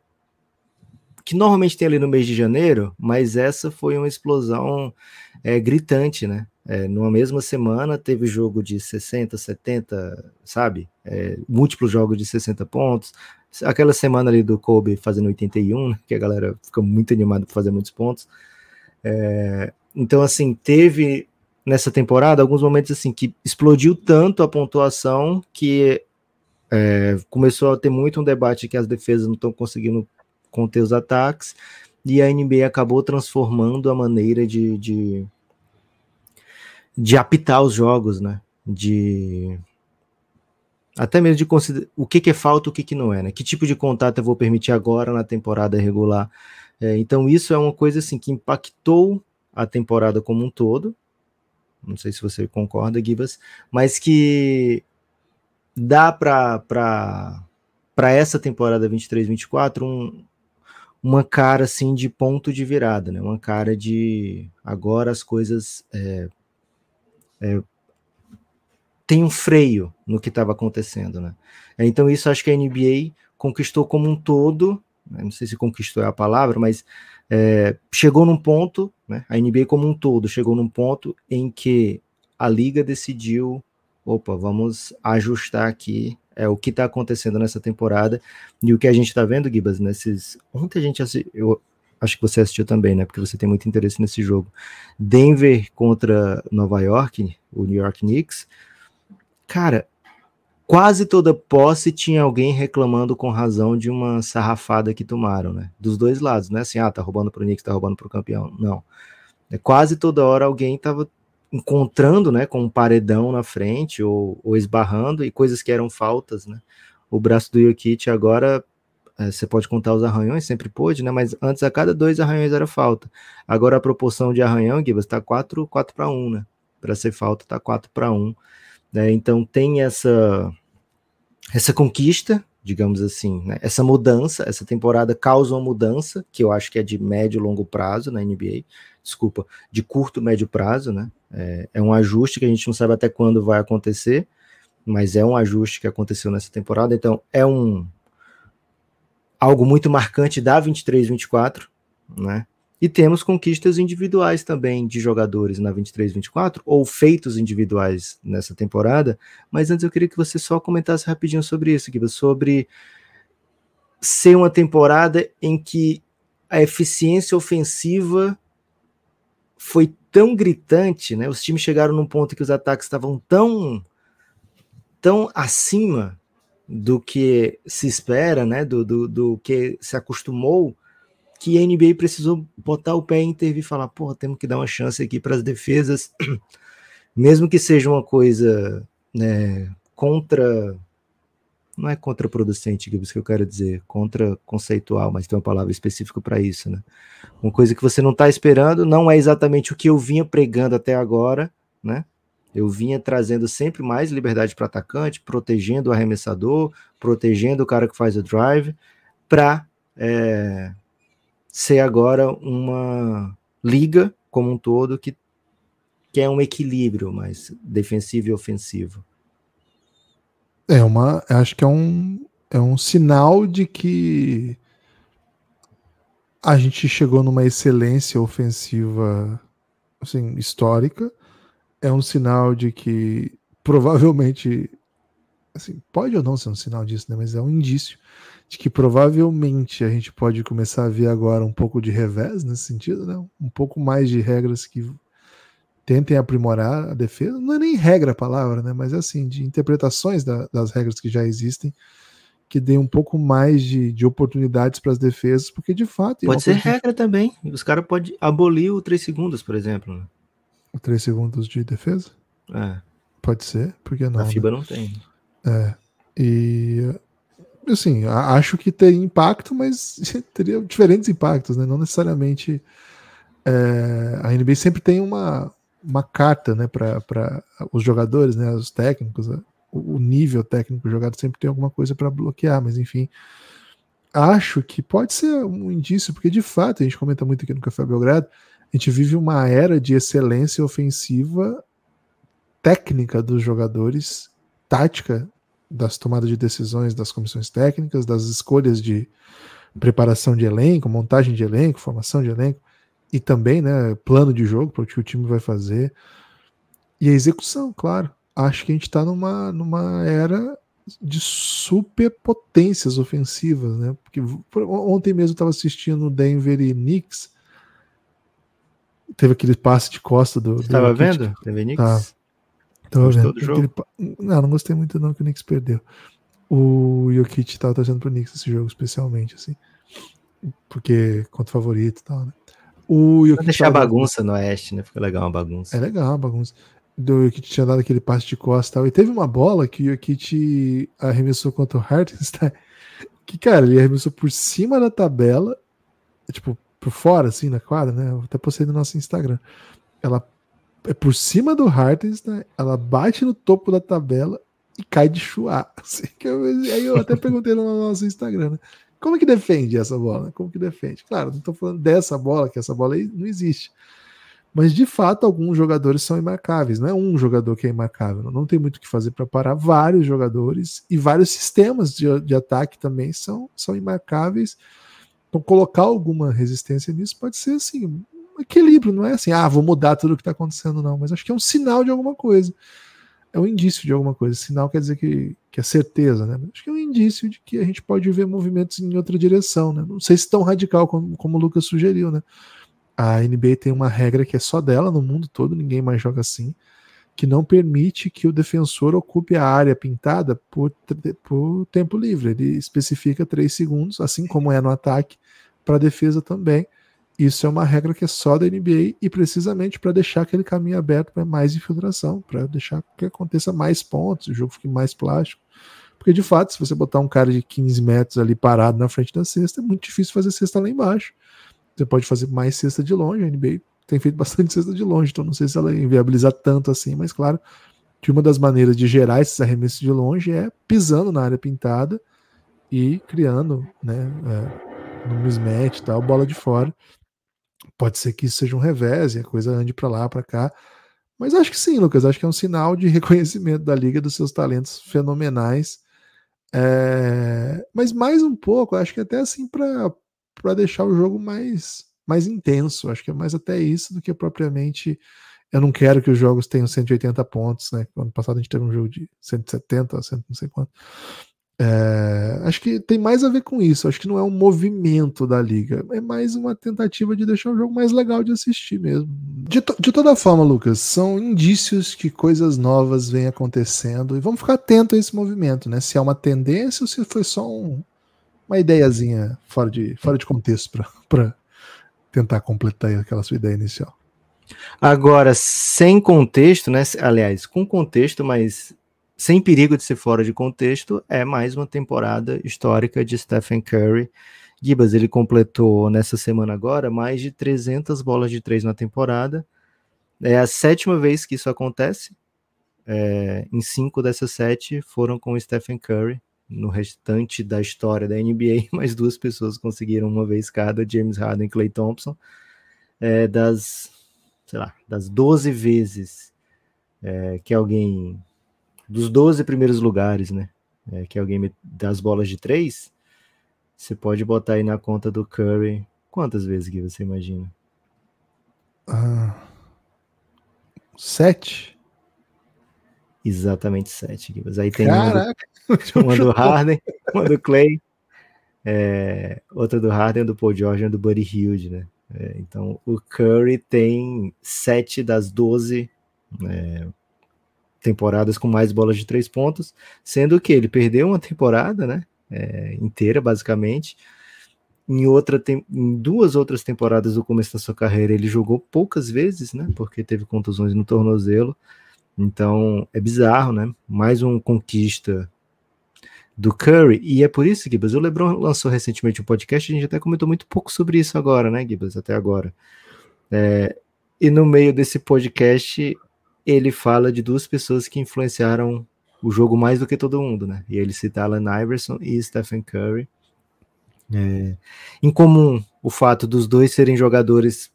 Speaker 1: que normalmente tem ali no mês de janeiro, mas essa foi uma explosão é, gritante, né? É, numa mesma semana teve jogo de 60, 70, sabe? É, múltiplos jogos de 60 pontos. Aquela semana ali do Kobe fazendo 81, né? que a galera fica muito animada por fazer muitos pontos. É, então, assim, teve nessa temporada alguns momentos assim que explodiu tanto a pontuação que é, começou a ter muito um debate que as defesas não estão conseguindo conter os ataques e a NBA acabou transformando a maneira de, de, de apitar os jogos, né? De até mesmo de considerar o que, que é falta, o que, que não é, né? Que tipo de contato eu vou permitir agora na temporada regular? É, então isso é uma coisa assim que impactou a temporada como um todo. Não sei se você concorda, Gibas, mas que dá para essa temporada 23-24 um, uma cara assim de ponto de virada, né? Uma cara de agora as coisas é, é, tem um freio no que estava acontecendo, né? Então isso acho que a NBA conquistou como um todo, né? não sei se conquistou é a palavra, mas é, chegou num ponto, né, a NBA como um todo chegou num ponto em que a liga decidiu, opa, vamos ajustar aqui é, o que está acontecendo nessa temporada e o que a gente está vendo, Gibas, nesses ontem a gente assi... eu acho que você assistiu também, né, porque você tem muito interesse nesse jogo, Denver contra Nova York, o New York Knicks, cara, quase toda posse tinha alguém reclamando com razão de uma sarrafada que tomaram, né? Dos dois lados, né? Assim, ah, tá roubando pro Knicks, tá roubando pro campeão. Não. É, quase toda hora alguém tava encontrando, né, com um paredão na frente ou, ou esbarrando e coisas que eram faltas, né? O braço do Jokic agora é, você pode contar os arranhões, sempre pôde, né? Mas antes a cada dois arranhões era falta. Agora a proporção de arranhão, Gibas, tá 4, 4 para 1, né? Para ser falta tá 4 para 1. Né? Então tem essa, essa conquista, digamos assim, né? essa mudança, essa temporada causa uma mudança, que eu acho que é de médio e longo prazo na NBA, desculpa, de curto e médio prazo, né? É, é um ajuste que a gente não sabe até quando vai acontecer, mas é um ajuste que aconteceu nessa temporada, então é um algo muito marcante da 23-24, né? E temos conquistas individuais também de jogadores na 23-24, ou feitos individuais nessa temporada. Mas antes eu queria que você só comentasse rapidinho sobre isso, Guiba, sobre ser uma temporada em que a eficiência ofensiva foi tão gritante, né? Os times chegaram num ponto que os ataques estavam tão tão acima do que se espera, né? Do, do, do que se acostumou que a NBA precisou botar o pé e intervir e falar: porra, temos que dar uma chance aqui para as defesas, mesmo que seja uma coisa né, contra. Não é contraproducente, Gibbs, que eu quero dizer, contra conceitual, mas tem uma palavra específica para isso, né? Uma coisa que você não está esperando, não é exatamente o que eu vinha pregando até agora, né? Eu vinha trazendo sempre mais liberdade para atacante, protegendo o arremessador, protegendo o cara que faz o drive, para é, eh, ser agora uma liga como um todo que quer é um equilíbrio mais defensivo e ofensivo.
Speaker 2: É uma, acho que é um, é um sinal de que a gente chegou numa excelência ofensiva assim, histórica. É um sinal de que provavelmente assim, pode ou não ser um sinal disso, né? mas é um indício de que provavelmente a gente pode começar a ver agora um pouco de revés nesse sentido, né? Um pouco mais de regras que tentem aprimorar a defesa. Não é nem regra a palavra, né? Mas é assim, de interpretações da, das regras que já existem que dê um pouco mais de, de oportunidades para as defesas, porque de fato. É pode ser
Speaker 1: regra que... também. Os caras podem abolir o 3 segundos, por exemplo. Né?
Speaker 2: O 3 segundos de defesa? É. Pode ser, porque não. A FIBA né? não tem. É. E assim, acho que teria impacto, mas teria diferentes impactos, né? Não necessariamente. É, a NBA sempre tem uma, uma carta né, para os jogadores, né, os técnicos, né? o nível técnico jogado sempre tem alguma coisa para bloquear, mas enfim. Acho que pode ser um indício, porque de fato, a gente comenta muito aqui no Café Belgrado, a gente vive uma era de excelência ofensiva técnica dos jogadores, tática das tomadas de decisões das comissões técnicas, das escolhas de preparação de elenco, montagem de elenco, formação de elenco, e também né, plano de jogo para o que o time vai fazer. E a execução, claro. Acho que a gente está numa, numa era de superpotências ofensivas, né? Porque ontem mesmo eu estava assistindo Denver e Knicks. Teve aquele passe de costa do. Estava vendo? Denver Knicks? Tá. Tô Gostou do jogo? Ele... Não, ah, não gostei muito não que o Knicks perdeu. O Jokic tava torcendo pro Knicks esse jogo, especialmente, assim. Porque contra o favorito e tal, né?
Speaker 1: O Jokic deixar tava... bagunça no Oeste, né? Fica legal uma bagunça. É
Speaker 2: legal a bagunça. Do Jokic tinha dado aquele passe de costa e tal. E teve uma bola que o Jokic arremessou contra o Hartenstein. Que, cara, ele arremessou por cima da tabela, tipo, por fora, assim, na quadra, né? Eu até postei no nosso Instagram. Ela é por cima do Hartenstein, ela bate no topo da tabela e cai de chuá. Assim, eu, aí eu até perguntei no nosso Instagram, né? Como que defende essa bola? Como que defende? Claro, não estou falando dessa bola, que essa bola aí não existe. Mas de fato, alguns jogadores são imarcáveis, não é um jogador que é imarcável, não tem muito o que fazer para parar. Vários jogadores e vários sistemas de, de ataque também são, são imarcáveis. Então, colocar alguma resistência nisso pode ser assim, equilíbrio, não é assim, ah, vou mudar tudo o que está acontecendo, não, mas acho que é um sinal de alguma coisa. É um indício de alguma coisa. Sinal quer dizer que, que é certeza, né? acho que é um indício de que a gente pode ver movimentos em outra direção, né? Não sei se tão radical como, como o Lucas sugeriu, né? A NBA tem uma regra que é só dela no mundo todo, ninguém mais joga assim, que não permite que o defensor ocupe a área pintada por, por tempo livre. Ele especifica três segundos, assim como é no ataque, para defesa também. Isso é uma regra que é só da NBA e precisamente para deixar aquele caminho aberto para mais infiltração, para deixar que aconteça mais pontos, o jogo fique mais plástico. Porque de fato, se você botar um cara de 15 metros ali parado na frente da cesta, é muito difícil fazer cesta lá embaixo. Você pode fazer mais cesta de longe, a NBA tem feito bastante cesta de longe, então não sei se ela inviabilizar tanto assim, mas claro, que uma das maneiras de gerar esses arremessos de longe é pisando na área pintada e criando, né, é, no mismatch e tal, bola de fora. Pode ser que isso seja um revés e a coisa ande para lá, para cá. Mas acho que sim, Lucas. Acho que é um sinal de reconhecimento da liga dos seus talentos fenomenais. É... Mas mais um pouco, acho que até assim para deixar o jogo mais mais intenso. Acho que é mais até isso do que propriamente. Eu não quero que os jogos tenham 180 pontos, né? Ano passado a gente teve um jogo de 170, 100, não sei quanto. É, acho que tem mais a ver com isso. Acho que não é um movimento da liga, é mais uma tentativa de deixar o jogo mais legal de assistir mesmo. De, to de toda forma, Lucas, são indícios que coisas novas vêm acontecendo e vamos ficar atento a esse movimento, né? Se é uma tendência ou se foi só um, uma ideiazinha fora de, fora de contexto para tentar completar aquela sua ideia inicial.
Speaker 1: Agora, sem contexto, né? Aliás, com contexto, mas sem perigo de ser fora de contexto, é mais uma temporada histórica de Stephen Curry. Gibas, ele completou nessa semana agora mais de 300 bolas de três na temporada. É a sétima vez que isso acontece. É, em cinco dessas sete foram com Stephen Curry. No restante da história da NBA, mais duas pessoas conseguiram uma vez cada, James Harden e Clay Thompson. É, das, sei lá, das 12 vezes é, que alguém dos 12 primeiros lugares, né? É, que é o game das bolas de três. Você pode botar aí na conta do Curry quantas vezes que você imagina?
Speaker 2: Ah, sete.
Speaker 1: Exatamente sete, Gibas. Aí tem Caraca, uma, do, uma do Harden, uma do Clay, é, outra do Harden, do Paul George e do Buddy Hilde, né? É, então o Curry tem sete das doze é, temporadas com mais bolas de três pontos, sendo que ele perdeu uma temporada, né? É, inteira, basicamente. Em, outra em duas outras temporadas do começo da sua carreira, ele jogou poucas vezes, né? Porque teve contusões no tornozelo. Então é bizarro, né? Mais uma conquista do Curry. E é por isso, Gibas. O LeBron lançou recentemente um podcast. A gente até comentou muito pouco sobre isso agora, né, Gibas? Até agora. É, e no meio desse podcast, ele fala de duas pessoas que influenciaram o jogo mais do que todo mundo, né? E ele cita Alan Iverson e Stephen Curry. É, em comum, o fato dos dois serem jogadores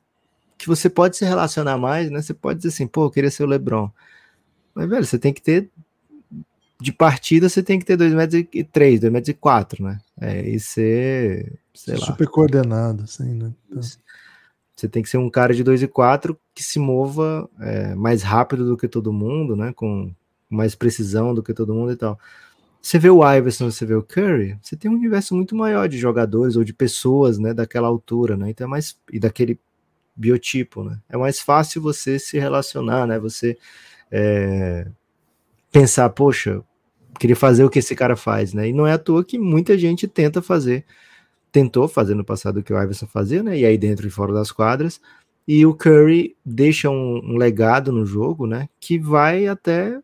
Speaker 1: que você pode se relacionar mais, né? Você pode dizer assim, pô, eu queria ser o LeBron. Mas, velho, você tem que ter de partida você tem que ter dois metros e três, dois metros e quatro, né? É, e ser, sei Super lá.
Speaker 2: Super coordenado, assim, né? Então.
Speaker 1: Você tem que ser um cara de 2 e 4 que se mova é, mais rápido do que todo mundo, né? Com mais precisão do que todo mundo e tal. Você vê o Iverson, você vê o Curry, você tem um universo muito maior de jogadores ou de pessoas, né, daquela altura, né? Então é mais e daquele biotipo, né? É mais fácil você se relacionar, né? Você é, pensar, poxa, queria fazer o que esse cara faz, né? E não é à toa que muita gente tenta fazer tentou fazer no passado o que o Iverson fazia, né? E aí dentro e fora das quadras. E o Curry deixa um, um legado no jogo, né? Que vai até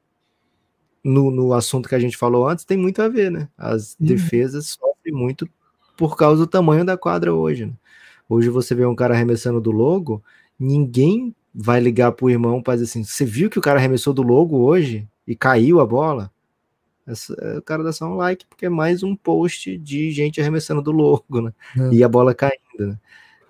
Speaker 1: no, no, assunto que a gente falou antes, tem muito a ver, né? As uhum. defesas sofrem muito por causa do tamanho da quadra hoje. Né? Hoje você vê um cara arremessando do logo, ninguém vai ligar pro irmão para dizer assim: você viu que o cara arremessou do logo hoje e caiu a bola? Essa, é, o cara dá só um like porque é mais um post de gente arremessando do logo, né? É. E a bola caindo, né?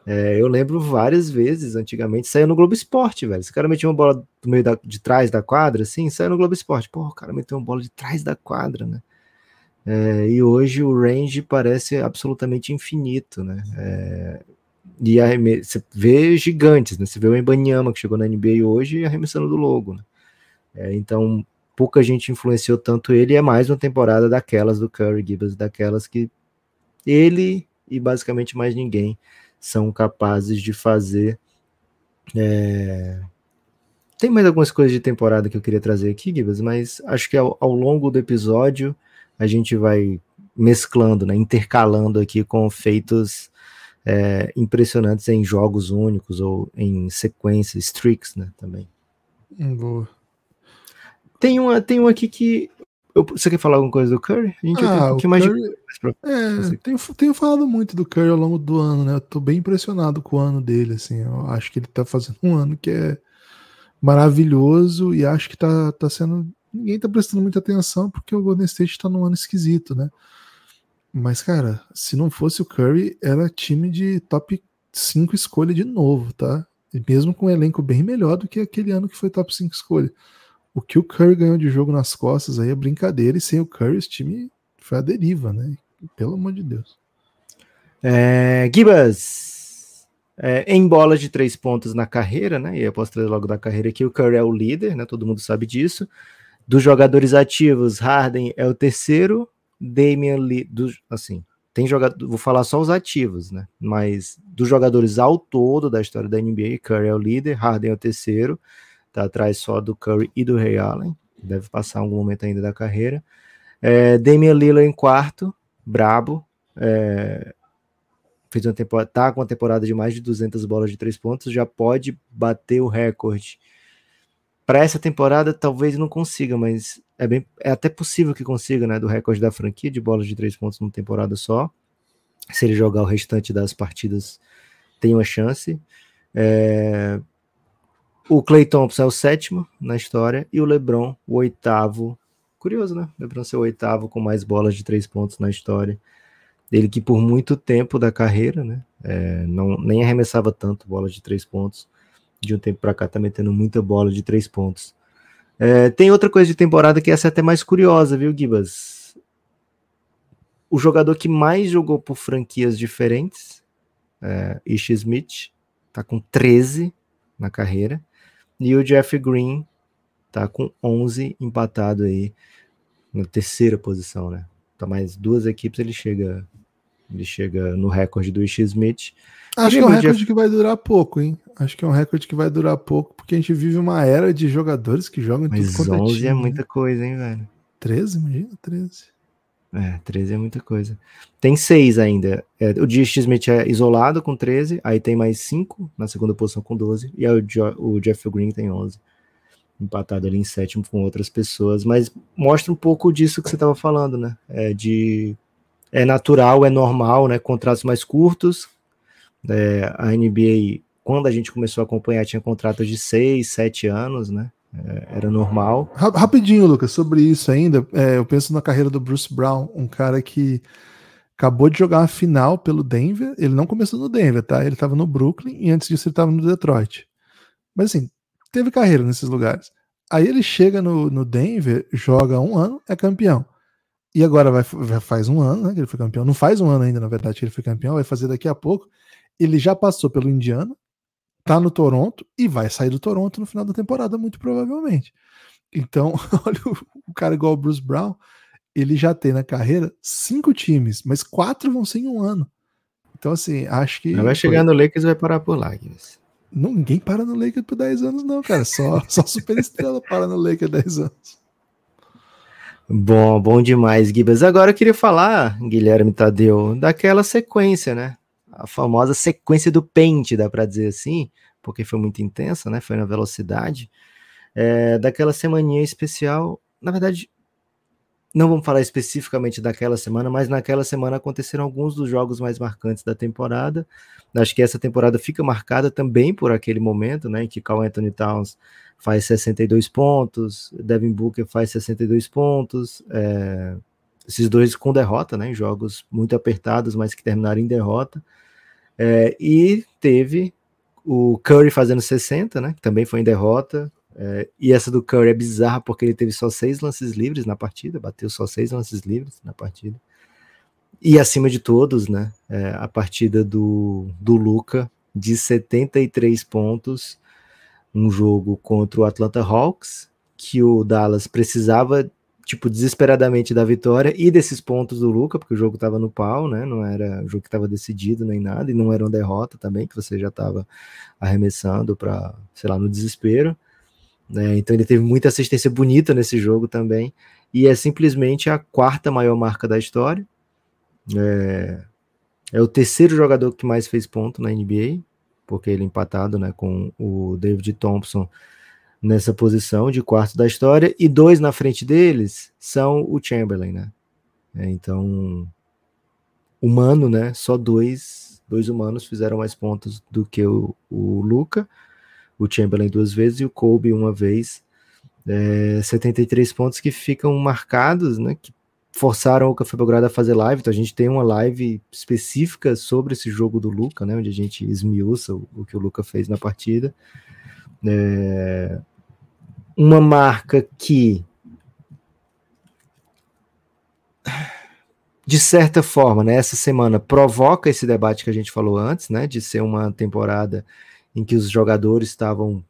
Speaker 1: É, eu lembro várias vezes, antigamente, saiu no Globo Esporte, velho. Esse cara metia uma bola do meio da, de trás da quadra, assim, saiu no Globo Esporte. Pô, o cara meteu uma bola de trás da quadra, né? É, e hoje o range parece absolutamente infinito, né? É, e arreme... você vê gigantes, né? Você vê o Embanyama que chegou na NBA hoje arremessando do logo, né? É, então, pouca gente influenciou tanto ele, é mais uma temporada daquelas do Curry Gibbs, daquelas que ele e basicamente mais ninguém são capazes de fazer. É... Tem mais algumas coisas de temporada que eu queria trazer aqui, Gibbs, mas acho que ao, ao longo do episódio a gente vai mesclando, né, intercalando aqui com feitos é, impressionantes em jogos únicos ou em sequências, streaks, né, também.
Speaker 2: Hum, boa. Tem um tem uma aqui que.
Speaker 1: Eu, você quer falar alguma coisa do Curry?
Speaker 2: A gente ah, um mais Curry, de... É, tenho, tenho falado muito do Curry ao longo do ano, né? Eu tô bem impressionado com o ano dele, assim. Eu acho que ele tá fazendo um ano que é maravilhoso e acho que tá, tá sendo. Ninguém tá prestando muita atenção porque o Golden State tá num ano esquisito, né? Mas, cara, se não fosse o Curry, era time de top 5 escolha de novo, tá? E mesmo com um elenco bem melhor do que aquele ano que foi top 5 escolha o que o Curry ganhou de jogo nas costas aí é brincadeira, e sem o Curry esse time foi a deriva, né? Pelo amor de Deus.
Speaker 1: É, Gibas, é, em bolas de três pontos na carreira, né? E eu posso trazer logo da carreira aqui, o Curry é o líder, né? Todo mundo sabe disso. Dos jogadores ativos, Harden é o terceiro, Damian Lee, do, assim, tem jogador, vou falar só os ativos, né? Mas dos jogadores ao todo da história da NBA, Curry é o líder, Harden é o terceiro, tá atrás só do Curry e do Ray Allen, deve passar algum momento ainda da carreira. É, Damian Lillard em quarto, brabo, é, fez uma temporada, tá com uma temporada de mais de 200 bolas de três pontos, já pode bater o recorde. Para essa temporada, talvez não consiga, mas é, bem, é até possível que consiga, né? Do recorde da franquia de bolas de três pontos numa temporada só. Se ele jogar o restante das partidas, tem uma chance. É, o Clay Thompson é o sétimo na história e o LeBron o oitavo. Curioso, né? LeBron ser o oitavo com mais bolas de três pontos na história. Ele que por muito tempo da carreira, né? É, não, nem arremessava tanto bolas de três pontos. De um tempo para cá tá metendo muita bola de três pontos. É, tem outra coisa de temporada que essa é até mais curiosa, viu, Gibas? O jogador que mais jogou por franquias diferentes, é, Ish Smith, tá com 13 na carreira. E o Jeff Green tá com 11 empatado aí na terceira posição, né? Tá mais duas equipes, ele chega ele chega no recorde do X Smith. Acho que é um recorde Jeff...
Speaker 2: que vai durar pouco, hein? Acho que é um recorde que vai durar pouco, porque a gente vive uma era de jogadores que jogam é Mas tudo 11 é, é muita
Speaker 1: né? coisa, hein, velho? 13, imagina, 13. É, 13 é muita coisa. Tem seis ainda. É, o DJ Smith é isolado com 13, aí tem mais cinco na segunda posição com 12, e aí o, jo o Jeff Green tem 11. Empatado ali em sétimo com outras pessoas, mas mostra um pouco disso que você estava falando, né? É, de, é natural, é normal, né? Contratos mais curtos. É, a NBA, quando a gente começou a acompanhar, tinha contratos de seis,
Speaker 2: sete anos, né? É, era normal. Rapidinho, Lucas, sobre isso ainda, é, eu penso na carreira do Bruce Brown, um cara que acabou de jogar a final pelo Denver. Ele não começou no Denver, tá? Ele estava no Brooklyn e antes disso ele estava no Detroit. Mas assim, teve carreira nesses lugares. Aí ele chega no, no Denver, joga um ano, é campeão. E agora vai, faz um ano né, que ele foi campeão. Não faz um ano ainda, na verdade, que ele foi campeão, vai fazer daqui a pouco. Ele já passou pelo Indiana, tá no Toronto e vai sair do Toronto no final da temporada, muito provavelmente. Então, olha, o cara igual o Bruce Brown, ele já tem na carreira cinco times, mas quatro vão ser em um ano. Então, assim, acho que. vai chegar no Lakers e vai parar por lá, Guilherme. Ninguém para no Lakers por 10 anos, não, cara. Só, só super estrela para no Lakers 10 anos.
Speaker 1: Bom, bom demais, Gibas. Agora eu queria falar, Guilherme Tadeu, daquela sequência, né? a famosa sequência do pente, dá para dizer assim, porque foi muito intensa, né? Foi na velocidade. É, daquela semaninha especial, na verdade, não vamos falar especificamente daquela semana, mas naquela semana aconteceram alguns dos jogos mais marcantes da temporada. Acho que essa temporada fica marcada também por aquele momento, né, em que Carl Anthony Towns faz 62 pontos, Devin Booker faz 62 pontos, é, esses dois com derrota, né, em jogos muito apertados, mas que terminaram em derrota. É, e teve o Curry fazendo 60, né? Que também foi em derrota. É, e essa do Curry é bizarra porque ele teve só seis lances livres na partida, bateu só seis lances livres na partida. E acima de todos, né? É, a partida do, do Luca de 73 pontos, um jogo contra o Atlanta Hawks, que o Dallas precisava tipo, desesperadamente da vitória e desses pontos do Luca, porque o jogo estava no pau, né? Não era o jogo que estava decidido nem nada, e não era uma derrota também, que você já estava arremessando para, sei lá, no desespero. Né? Então ele teve muita assistência bonita nesse jogo também, e é simplesmente a quarta maior marca da história. É, é o terceiro jogador que mais fez ponto na NBA, porque ele é empatado né, com o David Thompson nessa posição de quarto da história, e dois na frente deles são o Chamberlain, né? É, então, humano, né? Só dois, dois humanos fizeram mais pontos do que o, o Luca, o Chamberlain duas vezes e o Kobe uma vez. É, 73 pontos que ficam marcados, né? Que forçaram o Café Belgrado a fazer live, então a gente tem uma live específica sobre esse jogo do Luca, né, onde a gente esmiuça o, o que o Luca fez na partida. É, uma marca que, de certa forma, né, essa semana provoca esse debate que a gente falou antes, né, de ser uma temporada em que os jogadores estavam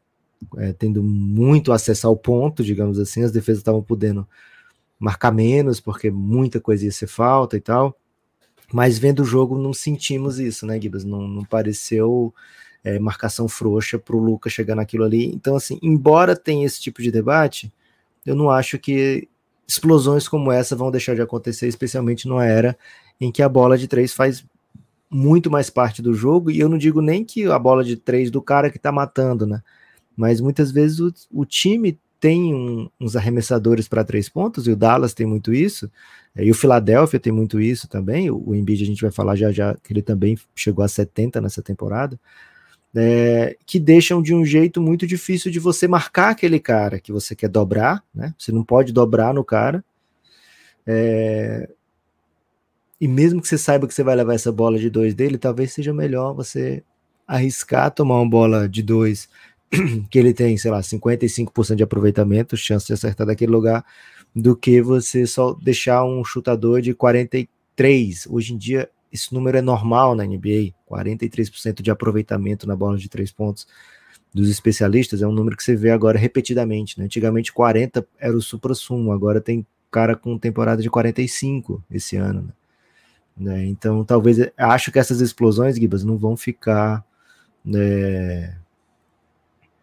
Speaker 1: é, tendo muito acesso ao ponto, digamos assim, as defesas estavam podendo marcar menos, porque muita coisa ia ser falta e tal. Mas vendo o jogo, não sentimos isso, né, Gibas? Não, não pareceu é, marcação frouxa para o Lucas chegar naquilo ali. Então, assim, embora tenha esse tipo de debate, eu não acho que explosões como essa vão deixar de acontecer, especialmente numa era em que a bola de três faz muito mais parte do jogo, e eu não digo nem que a bola de três do cara que está matando, né? Mas muitas vezes o, o time tem um, uns arremessadores para três pontos, e o Dallas tem muito isso, é, e o Philadelphia tem muito isso também, o, o Embiid a gente vai falar já já, que ele também chegou a 70 nessa temporada, é, que deixam de um jeito muito difícil de você marcar aquele cara que você quer dobrar, né? Você não pode dobrar no cara. É, e mesmo que você saiba que você vai levar essa bola de dois dele, talvez seja melhor você arriscar tomar uma bola de dois que ele tem, sei lá, 55% de aproveitamento, chance de acertar daquele lugar, do que você só deixar um chutador de 43. Hoje em dia esse número é normal na NBA, 43% de aproveitamento na bola de três pontos dos especialistas, é um número que você vê agora repetidamente, né? Antigamente 40 era o supra-sumo, agora tem cara com temporada de 45 esse ano, né? né? Então, talvez, acho que essas explosões, Guibas, não vão ficar, né?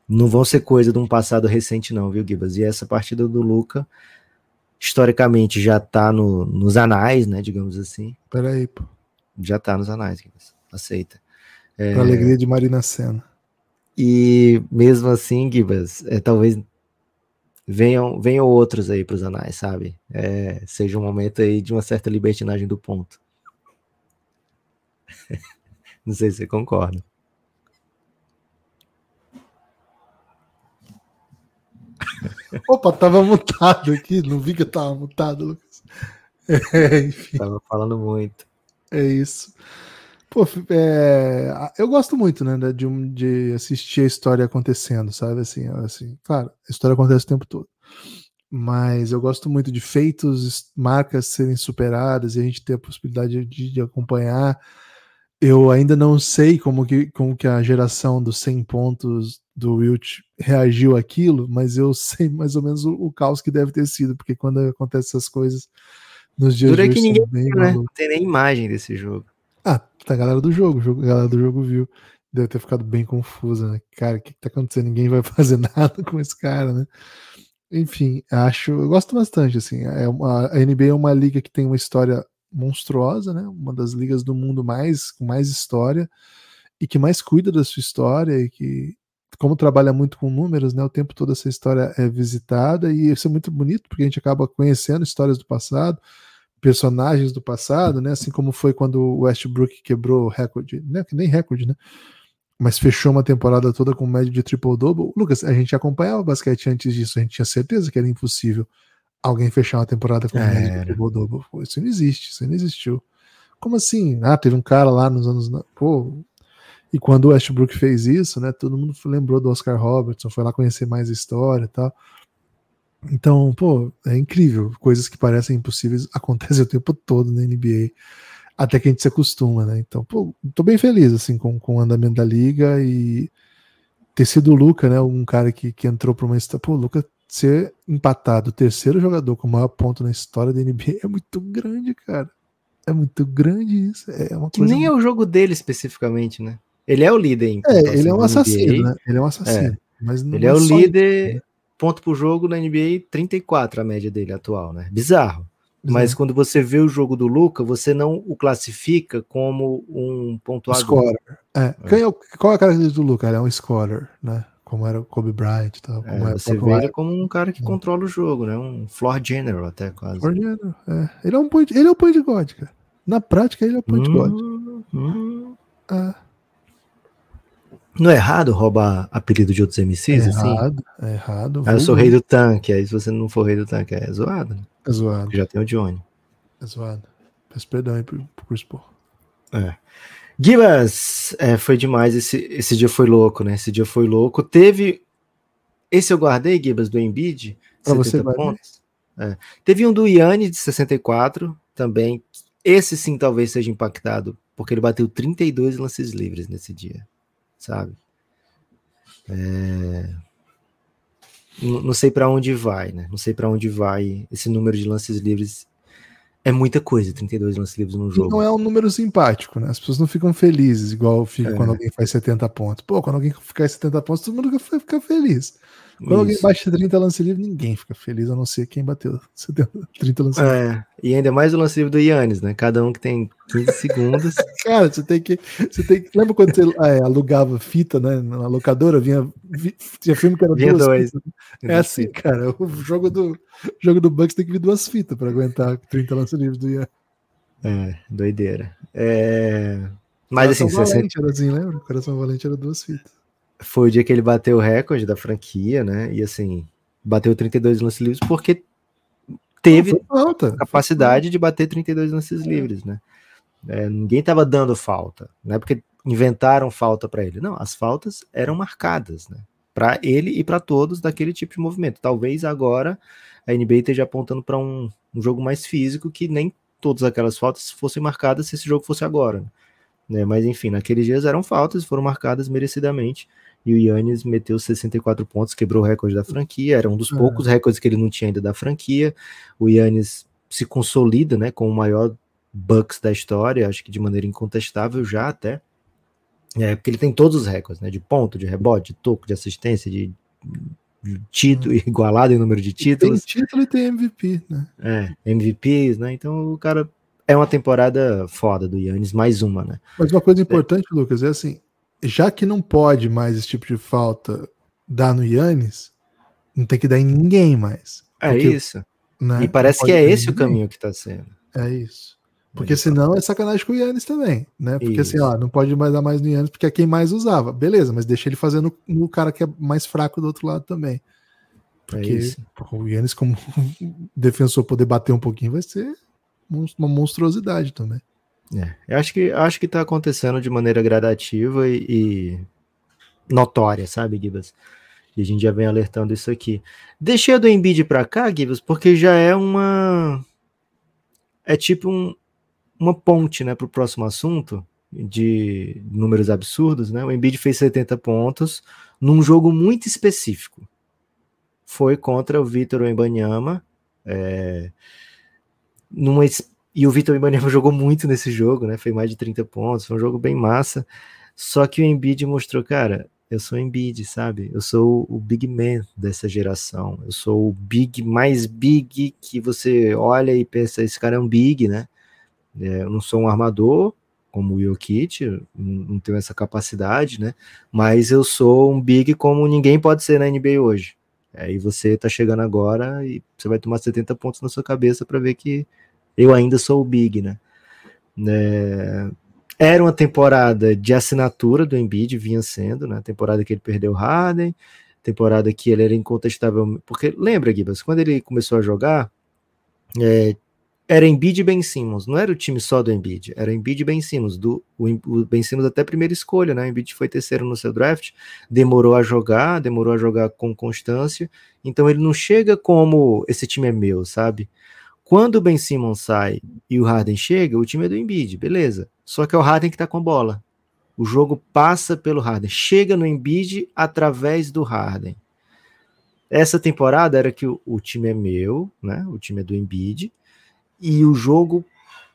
Speaker 1: Não vão ser coisa de um passado recente não, viu, Guibas? E essa partida do Luca, historicamente, já tá no, nos anais, né, digamos assim. Peraí, pô já está nos anais, Guinness. Aceita. É... alegria
Speaker 2: de Marina Senna.
Speaker 1: E mesmo assim, Gibas, é, talvez venham, venham outros aí para os anais, sabe? É, seja um momento aí de uma certa libertinagem do ponto. Não sei se você concorda.
Speaker 2: Opa, tava mutado aqui, não vi que eu tava mutado, Lucas. É, enfim. Tava falando muito. É isso. Pô, é, eu gosto muito, né, de, de, assistir a história acontecendo, sabe? Assim, assim, claro, a história acontece o tempo todo. Mas eu gosto muito de feitos, marcas serem superadas e a gente ter a possibilidade de, de acompanhar. Eu ainda não sei como que, como que a geração dos 100 pontos do Wilt reagiu àquilo, mas eu sei mais ou menos o, o caos que deve ter sido, porque quando acontecem essas coisas, nos dias Dura é que ninguém viu, né? Não
Speaker 1: tem nem imagem desse jogo.
Speaker 2: Ah, tá a galera do jogo, a galera do jogo viu. Deve ter ficado bem confusa, né? Cara, o que, que tá acontecendo? Ninguém vai fazer nada com esse cara, né? Enfim, acho. Eu gosto bastante, assim. É uma, a NBA é uma liga que tem uma história monstruosa, né? Uma das ligas do mundo mais com mais história e que mais cuida da sua história e que como trabalha muito com números, né, o tempo todo essa história é visitada e isso é muito bonito porque a gente acaba conhecendo histórias do passado, personagens do passado, né, assim como foi quando o Westbrook quebrou o recorde, né, que nem recorde, né, mas fechou uma temporada toda com média de triple-double. Lucas, a gente acompanhava o basquete antes disso, a gente tinha certeza que era impossível alguém fechar uma temporada com média de triple-double. Isso não existe, isso não existiu. Como assim? Ah, teve um cara lá nos anos. Pô, e quando o Westbrook fez isso, né, todo mundo lembrou do Oscar Robertson, foi lá conhecer mais a história e tal. Então, pô, é incrível. Coisas que parecem impossíveis acontecem o tempo todo na NBA, até que a gente se acostuma, né? Então, pô, tô bem feliz, assim, com, com o andamento da liga e ter sido o Luca, né, um cara que, que entrou para uma... Pô, o Luca ser empatado terceiro jogador com o maior ponto na história da NBA é muito grande, cara. É muito grande isso. É uma coisa... Nem
Speaker 1: é o jogo dele especificamente, né? Ele é o líder. Então, é, assim, ele é um assassino, né? Ele é um assassino. É. ele é, é o líder, isso, né? ponto por jogo na NBA, 34 a média dele atual, né? Bizarro. Mas quando você vê o jogo do Luca, você não o classifica como um pontuador. Scorer.
Speaker 2: É. É. é qual é a característica do Luca? Ele é um scorer, né? Como era o Kobe Bryant. Tal, é, como é, você vê ele
Speaker 1: como um cara que é. controla o jogo, né? Um floor general até quase. Floor general,
Speaker 2: é. Ele é, um point, ele é o um point guard, cara. Na prática, ele é o um point hum, guard. Hum. Ah.
Speaker 1: É. Não é errado roubar apelido de outros MCs? É assim? errado, é errado. Ah, eu sou rei uhum. do tanque, aí se você não for rei do tanque, é zoado. Né? É zoado. já tem o Johnny.
Speaker 2: É zoado. Peço perdão aí pro, pro Chris Paul.
Speaker 1: É. Gibas, é, foi demais. Esse, esse dia foi louco, né? Esse dia foi louco. Teve. Esse eu guardei, Gibas, do Embiid. Pra você pontos. É. Teve um do Yanni de 64 também. Esse sim talvez seja impactado, porque ele bateu 32 lances livres nesse dia sabe? É... Não sei para onde vai, né? Não sei para onde vai esse número de lances livres. É muita coisa, 32 lances livres num jogo. Não
Speaker 2: é um número simpático, né? As pessoas não ficam felizes, igual fica é. quando alguém faz 70 pontos. Pô, quando alguém ficar 70 pontos, todo mundo fica feliz. Quando alguém bate 30 lance livre, ninguém fica feliz, a não ser quem bateu 30 lance livre. É,
Speaker 1: e ainda mais o lance livre do Yannis, né? Cada um que tem 15 segundos.
Speaker 2: Cara, você tem que. Você tem que lembra quando você ah, é, alugava fita, né? Na locadora, vinha. Vi, tinha filme que era vinha duas. Dois. Fitas. Né? É assim, cara. O jogo do, jogo do Bucks tem que vir duas fitas para aguentar 30 lance livre do Yannis.
Speaker 1: É, doideira. É. Mas Coração assim, Valente sente.
Speaker 2: era assim, lembra? Coração Valente era duas fitas
Speaker 1: foi o dia que ele bateu o recorde da franquia, né? E assim, bateu 32 lances livres porque teve falta. capacidade de bater 32 lances é. livres, né? É, ninguém estava dando falta, né? porque inventaram falta para ele. Não, as faltas eram marcadas, né? Para ele e para todos daquele tipo de movimento. Talvez agora a NBA esteja apontando para um, um, jogo mais físico que nem todas aquelas faltas fossem marcadas se esse jogo fosse agora. Né? Né? Mas enfim, naqueles dias eram faltas, foram marcadas merecidamente. E o Yannis meteu 64 pontos, quebrou o recorde da franquia, era um dos é. poucos recordes que ele não tinha ainda da franquia. O Yannis se consolida, né, com o maior Bucks da história, acho que de maneira incontestável já até. É, porque ele tem todos os recordes, né, de ponto, de rebote, de toco, de assistência, de título, hum. igualado em número de títulos.
Speaker 2: tem título e tem MVP, né?
Speaker 1: É, MVPs, né? Então o cara é uma temporada foda do Yannis, mais uma, né?
Speaker 2: Mas uma coisa é. importante, é. Lucas, é assim, já que não pode mais esse tipo de falta dar no Yannis, não tem que dar em ninguém mais. É porque, isso. Né, e parece que é esse o caminho que está sendo. É isso. Porque senão é sacanagem com o Yannis também, né? Porque assim, isso. assim, ó, não pode mais dar mais no Yannis porque é quem mais usava. Beleza, mas deixa ele fazendo no cara que é mais fraco do outro lado também. É porque é o Yannis como defensor poder bater um pouquinho vai ser uma monstruosidade também.
Speaker 1: É, eu acho que acho que está acontecendo de maneira gradativa e, e notória, sabe, Gibas? E a gente já vem alertando isso aqui. Deixei a do Embiid para cá, Gibas, porque já é uma é tipo um, uma ponte, né, para o próximo assunto de números absurdos, né? O Embiid fez 70 pontos num jogo muito específico. Foi contra o Vitor Wembanyama, é, numa, e o Vitor Ibanema jogou muito nesse jogo, né? Foi mais de 30 pontos, foi um jogo bem massa. Só que o Embiid mostrou, cara, eu sou o Embiid, sabe? Eu sou o big man dessa geração. Eu sou o big mais big que você olha e pensa, esse cara é um big, né? É, eu não sou um armador, como o Jokic, não tenho essa capacidade, né? Mas eu sou um big como ninguém pode ser na NBA hoje. Aí você tá chegando agora e você vai tomar 70 pontos na sua cabeça para ver que eu ainda sou o Big, né? É... Era uma temporada de assinatura do Embiid, vinha sendo, né? Temporada que ele perdeu o Harden, temporada que ele era incontestável. Porque lembra, Gibas, quando ele começou a jogar, é, era Embiid e Ben Simmons, não era o time só do Embiid, era Embiid e Ben Simmons, do, o, o Ben Simmons até primeira escolha, né, o Embiid foi terceiro no seu draft, demorou a jogar, demorou a jogar com constância, então ele não chega como esse time é meu, sabe? Quando o Ben Simmons sai e o Harden chega, o time é do Embiid, beleza, só que é o Harden que tá com a bola, o jogo passa pelo Harden, chega no Embiid através do Harden. Essa temporada era que o, o, time é meu, né? O time é do Embiid e o jogo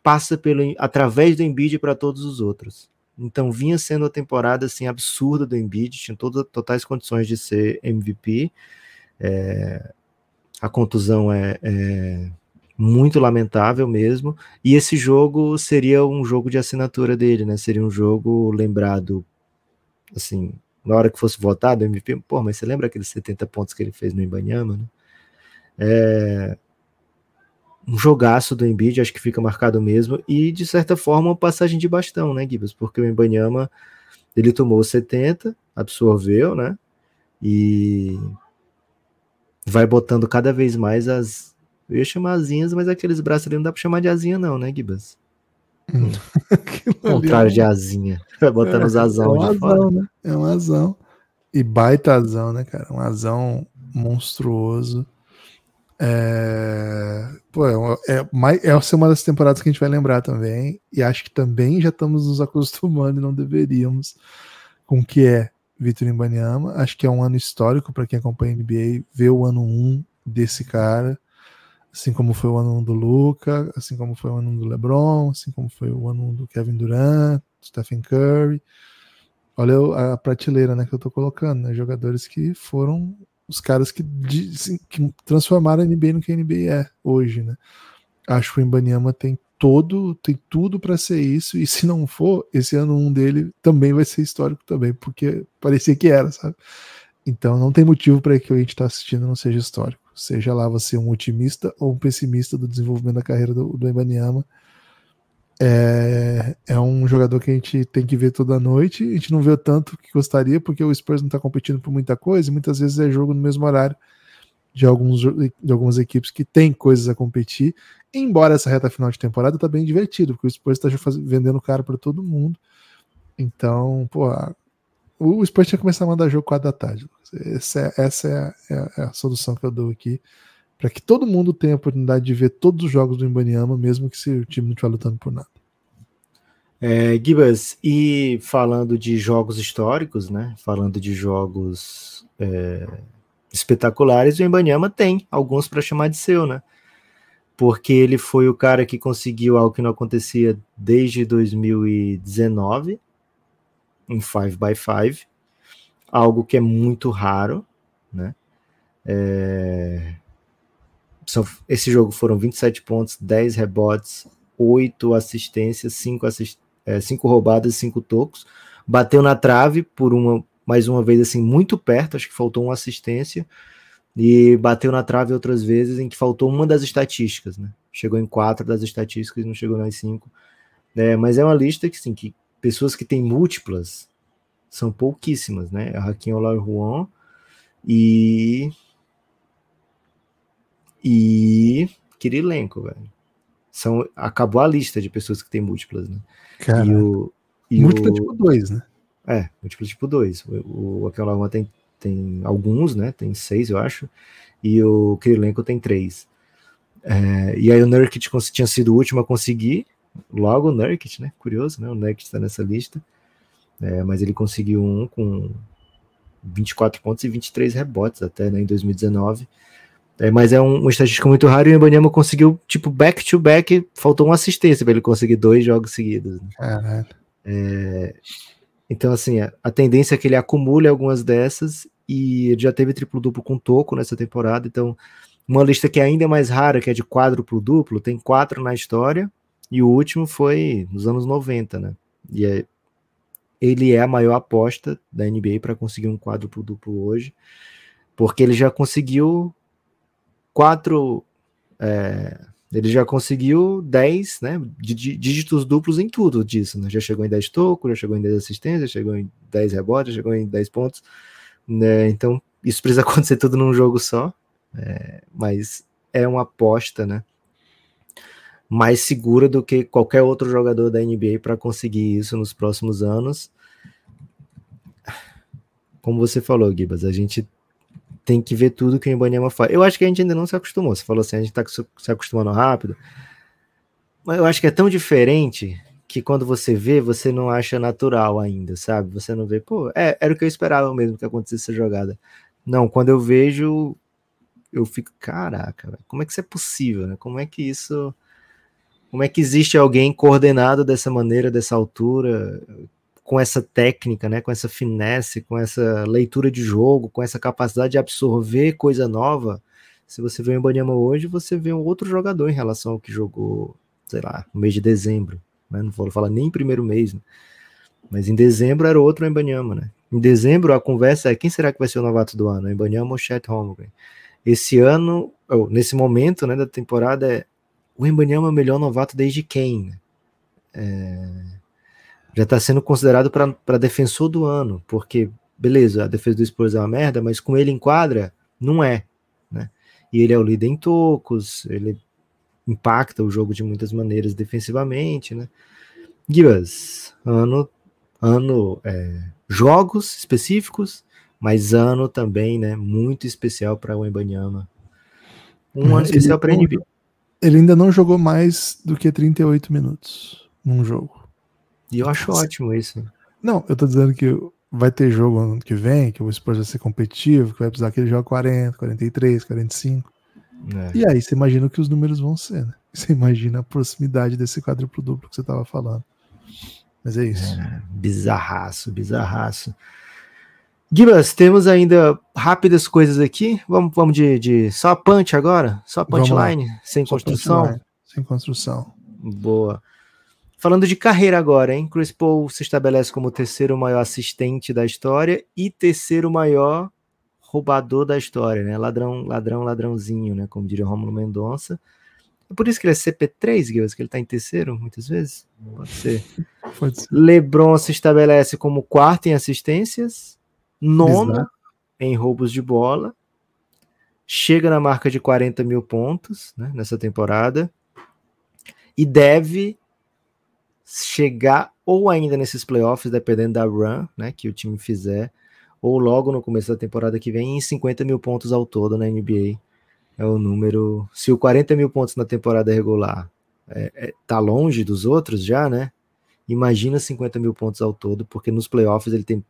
Speaker 1: passa pelo através do Embiid para todos os outros. Então vinha sendo a temporada assim absurda do Embiid, tinha todas totais condições de ser MVP. É, a contusão é, é muito lamentável mesmo. E esse jogo seria um jogo de assinatura dele, né? Seria um jogo lembrado, assim, na hora que fosse votado, MVP. Pô, mas você lembra aqueles 70 pontos que ele fez no Ibanhama, né? É, um jogaço do Embiid, acho que fica marcado mesmo, e de certa forma uma passagem de bastão, né, Gibbs? Porque o Embanyama, ele tomou 70, absorveu, né, e vai botando cada vez mais as, eu ia chamar asinhas, mas aqueles braços ali não dá pra chamar de asinha não, né,
Speaker 2: Gibbs? Hum.
Speaker 1: É contrário de asinha, vai botando é, os azão é um de azão, fora.
Speaker 2: Né? É um azão, e baita asão, né, cara, um azão monstruoso. É, pô, é, é, é, essa é uma das temporadas que a gente vai lembrar também, e acho que também já estamos nos acostumando e não deveríamos com o que é Vitor Imbaniama. Acho que é um ano histórico para quem acompanha a NBA, ver o ano 1 um desse cara, assim como foi o ano 1 um do Luca, assim como foi o ano 1 um do LeBron, assim como foi o ano 1 um do Kevin Durant, do Stephen Curry. Olha a prateleira né, que eu estou colocando, né, jogadores que foram os caras que, que transformaram a NBA no que a NBA é hoje, né? Acho que o Ibaniama tem todo, tem tudo para ser isso, e se não for, esse ano um dele também vai ser histórico também, porque parecia que era, sabe? Então não tem motivo para que a gente está assistindo não seja histórico. Seja lá você um otimista ou um pessimista do desenvolvimento da carreira do, do Ibaniama, é, é um jogador que a gente tem que ver toda noite. A gente não vê tanto que gostaria, porque o Spurs não está competindo por muita coisa, e muitas vezes é jogo no mesmo horário de, alguns, de algumas equipes que têm coisas a competir. Embora essa reta final de temporada está bem divertido, porque o Spurs está vendendo caro para todo mundo. Então, pô, o Spurs tinha que começar a mandar jogo 4 da tarde. É, essa, é, essa é a, é, a, solução que eu dou aqui para que todo mundo tenha a oportunidade de ver todos os jogos do Ibaniama, mesmo que o time não estiver lutando por nada.
Speaker 1: É, Gibas, e falando de jogos históricos, né? Falando de jogos é, espetaculares, o Ibaniama tem alguns para chamar de seu, né? Porque ele foi o cara que conseguiu algo que não acontecia desde 2019, um 5x5, algo que é muito raro, né? É, são, esse jogo foram 27 pontos, 10 rebotes, 8 assistências, 5, assist, é, 5 roubadas e 5 tocos. Bateu na trave por uma, mais uma vez, assim, muito perto, acho que faltou uma assistência. E bateu na trave outras vezes em que faltou uma das estatísticas, né? Chegou em quatro das estatísticas, não chegou nas cinco. É, mas é uma lista que, sim que pessoas que têm múltiplas são pouquíssimas, né? A é Raquinho Juan e e Kirilenko, velho. São, acabou a lista de pessoas que têm múltiplas, né?
Speaker 2: Cara, e o, e múltipla o, tipo
Speaker 1: 2, né? É, múltipla tipo 2. O, o uma tem, tem alguns, né? Tem seis, eu acho. E o Kirilenko tem três. É, e aí o Nurkic tinha sido o último a conseguir, logo o Nurkic, né? Curioso, né? O Nurkic está nessa lista. É, mas ele conseguiu um com 24 pontos e 23 rebotes até, né? Em 2019. É, mas é um, estatístico muito raro e o Ibanema conseguiu, tipo, back-to-back, -back, faltou uma assistência para ele conseguir dois jogos seguidos. Né? Caralho. É, então, assim, a, a, tendência é que ele acumule algumas dessas e ele já teve triplo-duplo com toco nessa temporada, então uma lista que é ainda é mais rara, que é de quadruplo duplo tem quatro na história e o último foi nos anos 90, né? E é, ele é a maior aposta da NBA para conseguir um quadruplo duplo hoje, porque ele já conseguiu quatro. É, ele já conseguiu 10 né, dígitos duplos em tudo disso. Né? Já chegou em 10 tocos, já chegou em 10 assistências, já chegou em 10 rebotes, já chegou em 10 pontos. Né? Então, isso precisa acontecer tudo num jogo só. É, mas é uma aposta né, mais segura do que qualquer outro jogador da NBA para conseguir isso nos próximos anos. Como você falou, Gibas, a gente tem que ver tudo que o Ibanema faz. Eu acho que a gente ainda não se acostumou. Você falou assim, a gente está se acostumando rápido. Mas eu acho que é tão diferente que quando você vê, você não acha natural ainda, sabe? Você não vê, pô, é, era o que eu esperava mesmo que acontecesse essa jogada. Não, quando eu vejo, eu fico, caraca, como é que isso é possível, né? Como é que isso. Como é que existe alguém coordenado dessa maneira, dessa altura? com essa técnica, né, com essa finesse, com essa leitura de jogo, com essa capacidade de absorver coisa nova. Se você vê o Ibanyama hoje, você vê um outro jogador em relação ao que jogou, sei lá, no mês de dezembro. Né? Não vou falar nem primeiro mês, né? mas em dezembro era outro Ibanyama, né? Em dezembro a conversa é quem será que vai ser o novato do ano, Ibanyama ou Chet Holmgren? Esse ano, ou, nesse momento, né, da temporada é o Ibanyama é o melhor novato desde quem? Né? É já está sendo considerado para defensor do ano, porque, beleza, a defesa do Spurs é uma merda, mas com ele em quadra, não é. Né? E ele é o líder em tocos, ele impacta o jogo de muitas maneiras defensivamente. Né? Gibas, ano, ano é, jogos específicos, mas ano também né, muito especial para o Embanyama.
Speaker 2: Um ano uhum. especial para a NBA. Ele ainda não jogou mais do que 38 minutos num jogo. E eu acho ótimo isso. Não, eu tô dizendo que vai ter jogo ano que vem, que o esporte vai ser competitivo, que vai precisar que ele jogue 40, 43, 45. É. E aí você imagina o que os números vão ser, né? Você imagina a proximidade desse quadruplo duplo que você tava falando. Mas é isso. É, bizarraço,
Speaker 1: bizarraço. Gibas, temos ainda rápidas coisas aqui. Vamos, vamos de, de só punch agora? Só punchline? Sem construção?
Speaker 2: sem construção.
Speaker 1: Boa. Falando de carreira agora, hein? Chris Paul se estabelece como o terceiro maior assistente da história e terceiro maior roubador da história, né? Ladrão, ladrão, ladrãozinho, né? Como diria Romulo Mendonça. É por isso que ele é CP3, Guilherme, que ele está em terceiro, muitas vezes? Pode ser. Pode ser. LeBron se estabelece como quarto em assistências,
Speaker 2: nono
Speaker 1: em roubos de bola, chega na marca de 40 mil pontos né, nessa temporada e deve chegar ou ainda nesses playoffs, dependendo da run né, que o time fizer, ou logo no começo da temporada que vem, em 50 mil pontos ao todo na NBA. É o número. Se o 40 mil pontos na temporada regular é, é, tá longe dos outros já, né? Imagina 50 mil pontos ao todo, porque nos playoffs ele tem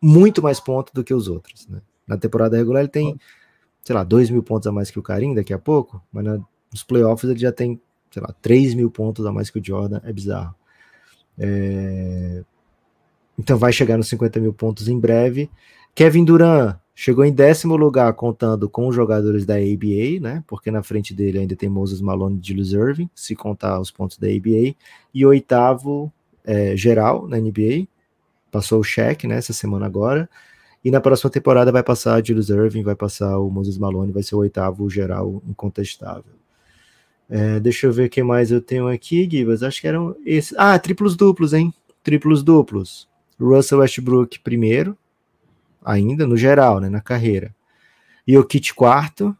Speaker 1: muito mais pontos do que os outros. Né? Na temporada regular ele tem, sei lá, 2 mil pontos a mais que o Karim daqui a pouco, mas na, nos playoffs ele já tem, sei lá, 3 mil pontos a mais que o Jordan. É bizarro. É... Então vai chegar nos 50 mil pontos em breve. Kevin Durant chegou em décimo lugar, contando com os jogadores da ABA, né? Porque na frente dele ainda tem Moses Malone de Irving, se contar os pontos da ABA. E oitavo é, geral na NBA. Passou o cheque, né? Essa semana agora. E na próxima temporada vai passar a Julius Irving, vai passar o Moses Malone, vai ser o oitavo geral incontestável. É, deixa eu ver o que mais eu tenho aqui, Gibas. Acho que eram esses. Ah, triplos duplos, hein? Triplos duplos. Russell Westbrook primeiro, ainda no geral, né, na carreira. E o Kit quarto,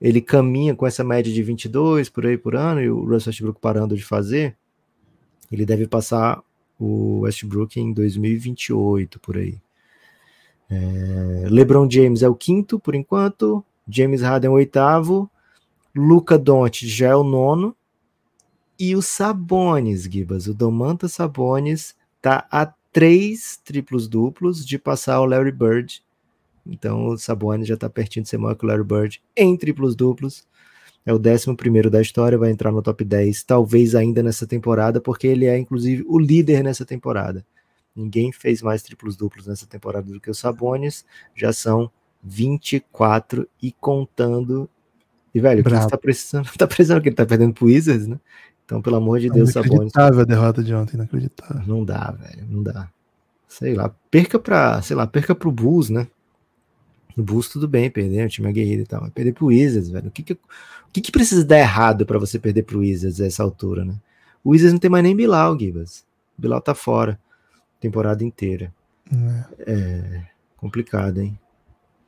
Speaker 1: ele caminha com essa média de 22 por aí por ano e o Russell Westbrook parando de fazer, ele deve passar o Westbrook em 2028 por aí. É, LeBron James é o quinto por enquanto, James Harden o oitavo, Luca Doncic já é o nono. E o Sabones, Gibas, o Domanta Sabones tá a três triplos duplos de passar o Larry Bird. Então o Sabones já está pertinho de ser maior que o Larry Bird em triplos duplos. É o décimo primeiro da história, vai entrar no top 10, talvez ainda nessa temporada, porque ele é inclusive o líder nessa temporada. Ninguém fez mais triplos duplos nessa temporada do que o Sabones, já são 24 e contando e, velho, Bravo. o Kings tá, tá precisando, tá precisando, porque ele tá perdendo pro Wizards, né? Então, pelo amor de Deus, Sabonis. Inacreditável
Speaker 2: a derrota de ontem, inacreditável. Não dá, velho, não dá. Sei
Speaker 1: lá, perca pra, sei lá, perca pro Bulls, né? No Bulls tudo bem perder, o time aguerrido é e tal, mas perder pro Wizards, velho. O que que, o que, que precisa dar errado para você perder pro Wizards a essa altura, né? O Wizards não tem mais nem Bilal, Gibas. Bilal tá fora temporada inteira. É. é complicado, hein?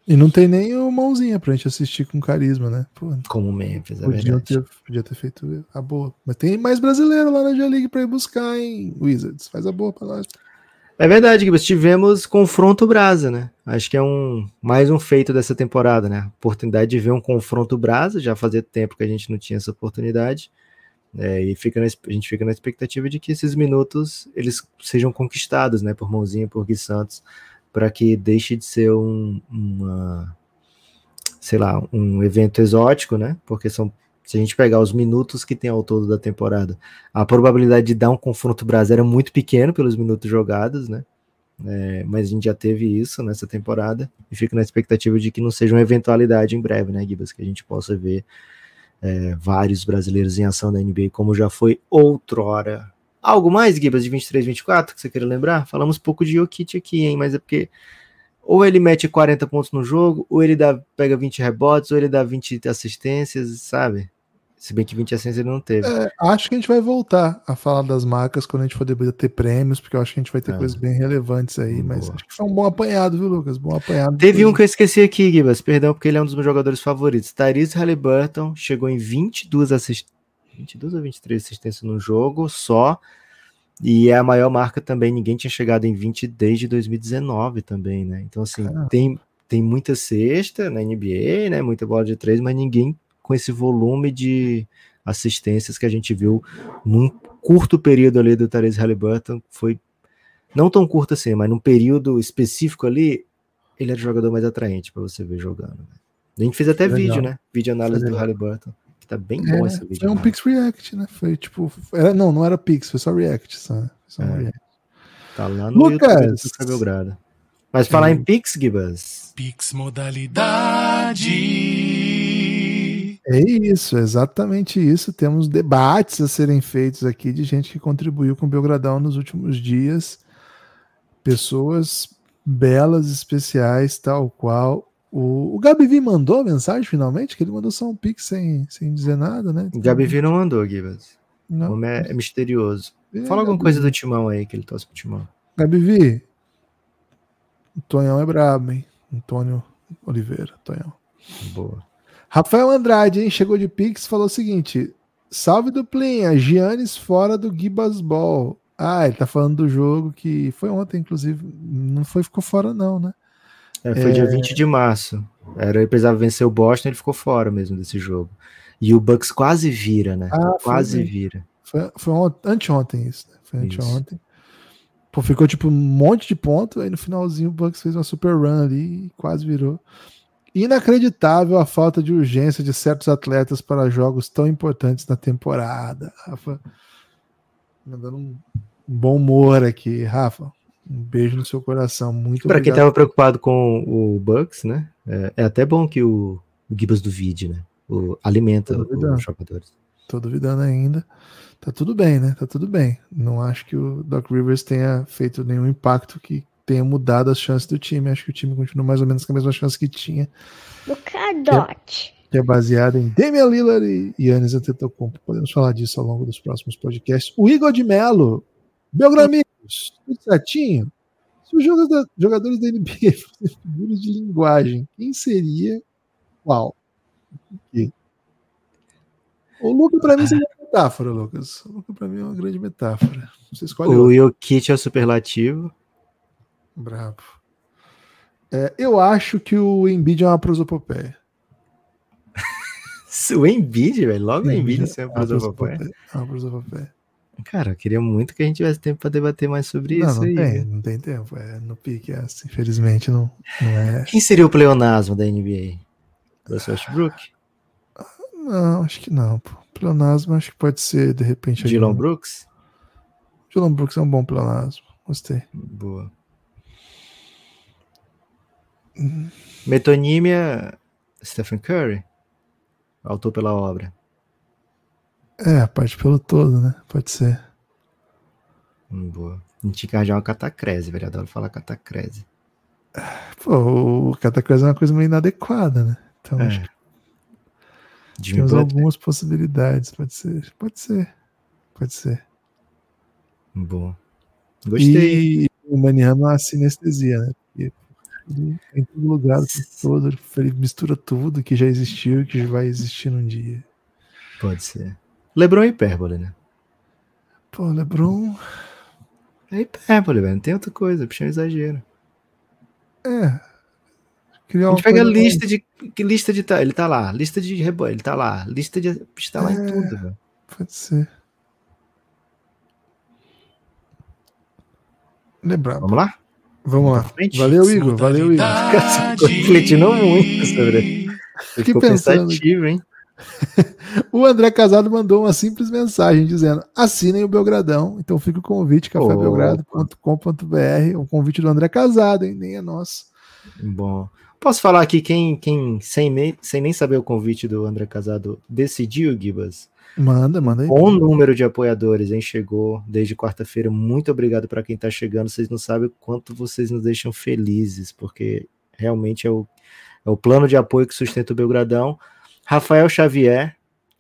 Speaker 2: E não tem nem o mãozinha pra gente assistir com carisma, né? Pô, Como Memphis, é podia verdade. Ter, podia ter feito a boa. Mas tem mais brasileiro lá na J-League pra ir buscar, hein, Wizards? Faz a boa pra nós. É verdade, que
Speaker 1: tivemos confronto brasa, né? Acho que é um mais um feito dessa temporada, né? Oportunidade de ver um confronto brasa, já fazia tempo que a gente não tinha essa oportunidade. É, e fica na, a gente fica na expectativa de que esses minutos eles sejam conquistados, né? Por Mãozinha, por Gui Santos para que deixe de ser um, uma, sei lá, um evento exótico, né? Porque são, se a gente pegar os minutos que tem ao todo da temporada, a probabilidade de dar um confronto brasileiro é muito pequeno pelos minutos jogados, né? É, mas a gente já teve isso nessa temporada e fica na expectativa de que não seja uma eventualidade em breve, né, Gibas? Que a gente possa ver é, vários brasileiros em ação da NBA, como já foi outrora Algo mais, Gibas, de 23, 24, que você queira lembrar? Falamos pouco de Jokic aqui, hein? Mas é porque ou ele mete 40 pontos no jogo, ou ele dá, pega 20 rebotes, ou ele dá 20 assistências, sabe? Se bem que 20 assistências ele não teve. É,
Speaker 2: acho que a gente vai voltar a falar das marcas quando a gente for debater prêmios, porque eu acho que a gente vai ter é. coisas bem relevantes aí. Boa. Mas acho que foi um bom apanhado, viu, Lucas? Bom apanhado. Teve depois. um que eu
Speaker 1: esqueci aqui, Gibas, perdão, porque ele é um dos meus jogadores favoritos. Tyrese Halliburton chegou em 22 assistências 22 ou 23 assistências no jogo só. E é a maior marca também, ninguém tinha chegado em 20 desde 2019 também, né? Então, assim, tem, tem muita cesta na NBA, né? Muita bola de três, mas ninguém com esse volume de assistências que a gente viu num curto período ali do Therese Halliburton. Foi não tão curto assim, mas num período específico ali, ele era o jogador mais atraente para você ver jogando. Né? A gente fez até Legal. vídeo, né? Vídeo análise Legal. do Halliburton. Que tá bem bom é, essa vídeo. É um
Speaker 2: Pix React, né? Foi tipo. Era, não, não era Pix, foi só React. Só, só é. React. Tá lá no Lucas. YouTube Belgrado. Mas falar em Pix, Gibas. Pix modalidade. É isso, exatamente isso. Temos debates a serem feitos aqui de gente que contribuiu com o Belgradão nos últimos dias. Pessoas belas, especiais, tal qual o, o Vim mandou mensagem finalmente, que ele mandou só um pix sem, sem dizer nada, né? O Vim
Speaker 1: não mandou, Gibas. O homem é, é, misterioso. É, Fala alguma coisa do Timão aí, que ele torce pro Timão.
Speaker 2: Gabivi, o Tonhão é brabo, hein? Antônio Oliveira, Tonhão. Boa. Rafael Andrade, hein? Chegou de pix, falou o seguinte, salve duplinha, Giannis fora do Gibas Ball. Ah, ele tá falando do jogo que foi ontem, inclusive. Não foi, ficou fora não, né? É, foi é... dia 20
Speaker 1: de março. Era, ele precisava vencer o Boston, ele ficou fora mesmo desse jogo. E o Bucks quase vira, né? Ah, quase foi, vira.
Speaker 2: Foi, foi anteontem isso, né? Foi anteontem. Isso. Pô, ficou tipo um monte de ponto, aí no finalzinho o Bucks fez uma super run ali e quase virou. Inacreditável a falta de urgência de certos atletas para jogos tão importantes na temporada. Rafa, me tá dando um bom humor aqui, Rafa. Um beijo no seu coração, muito Para quem estava preocupado
Speaker 1: com o Bucks, né? É, é, até bom que o, o Gibas vídeo, né? O, alimenta os jogadores.
Speaker 2: Tô duvidando ainda. Tá tudo bem, né? Tá tudo bem. Não acho que o Doc Rivers tenha feito nenhum impacto que tenha mudado as chances do time. Acho que o time continua mais ou menos com a mesma chance que tinha. O Cadote. Que é, que é baseado em Damian Lillard e Yannis Antetokounmpo. Podemos falar disso ao longo dos próximos podcasts. O Igor de Melo. meu amigos, tudo certinho. Se os jogadores da NBA fossem figuras de linguagem, quem seria qual? O quê? O Luca, para mim, é uma metáfora, Lucas. O Luca, para mim, é uma grande metáfora. Você escolhe o
Speaker 1: Jokic é o superlativo.
Speaker 2: Bravo. É, eu acho que o Embiid é uma prosopopeia.
Speaker 1: o Embiid, velho? Logo o Embiid, Embiid é uma prosopopeia.
Speaker 2: É uma prosopopeia.
Speaker 1: Cara, eu queria muito que a gente tivesse tempo para debater mais
Speaker 2: sobre não, isso. Não, aí. tem, não tem tempo. É no pique, é, assim, infelizmente não,
Speaker 1: não é. Quem seria o pleonasmo da NBA? Russell Westbrook?
Speaker 2: Não, acho que não. Pleonasmo acho que pode ser, de repente. Dylan algum... Brooks? Dylan Brooks é um bom pleonasmo. Gostei. Boa. Hum.
Speaker 1: Metonímia Stephen Curry? Autor pela obra.
Speaker 2: É, parte pelo todo, né? Pode ser.
Speaker 1: Hum, boa. A gente arranjar uma catacrese, velho. Adoro falar
Speaker 2: catacrese. Pô, o catacrese é uma coisa meio inadequada, né? Então, é. acho que temos Butler. algumas possibilidades. Pode ser. Pode ser. Pode ser. Boa. Gostei. E o Manihama sinestesia, né? Porque ele é em todo lugar, todo, ele mistura tudo que já existiu e que vai existir um dia. Pode ser.
Speaker 1: Lebron é hipérbole, né?
Speaker 2: Pô, Lebron. É hipérbole, velho. Não tem outra coisa. pichão é um exagero. É. Criar a gente pega a lista de.
Speaker 1: Que lista de. Ele tá lá. Lista de rebanho. Ele tá lá. Lista de. Está lá é, em tudo, velho.
Speaker 2: Pode ser. Lebron, Vamos lá? Vamos lá. Valeu, Igor. Valeu, Igor. Refletindo muito sobre. Fiquei pensando. pensativo, hein? O André Casado mandou uma simples mensagem dizendo: assinem o Belgradão. Então fica o convite, cafébelgrado.com.br. O convite do André Casado, hein? Nem é nosso. Bom. Posso falar aqui quem, quem sem, nem, sem
Speaker 1: nem saber o convite do André Casado decidiu, Gibas?
Speaker 2: Manda, manda aí.
Speaker 1: Bom número de apoiadores, hein? Chegou desde quarta-feira. Muito obrigado para quem está chegando. Vocês não sabem o quanto vocês nos deixam felizes, porque realmente é o, é o plano de apoio que sustenta o Belgradão. Rafael Xavier,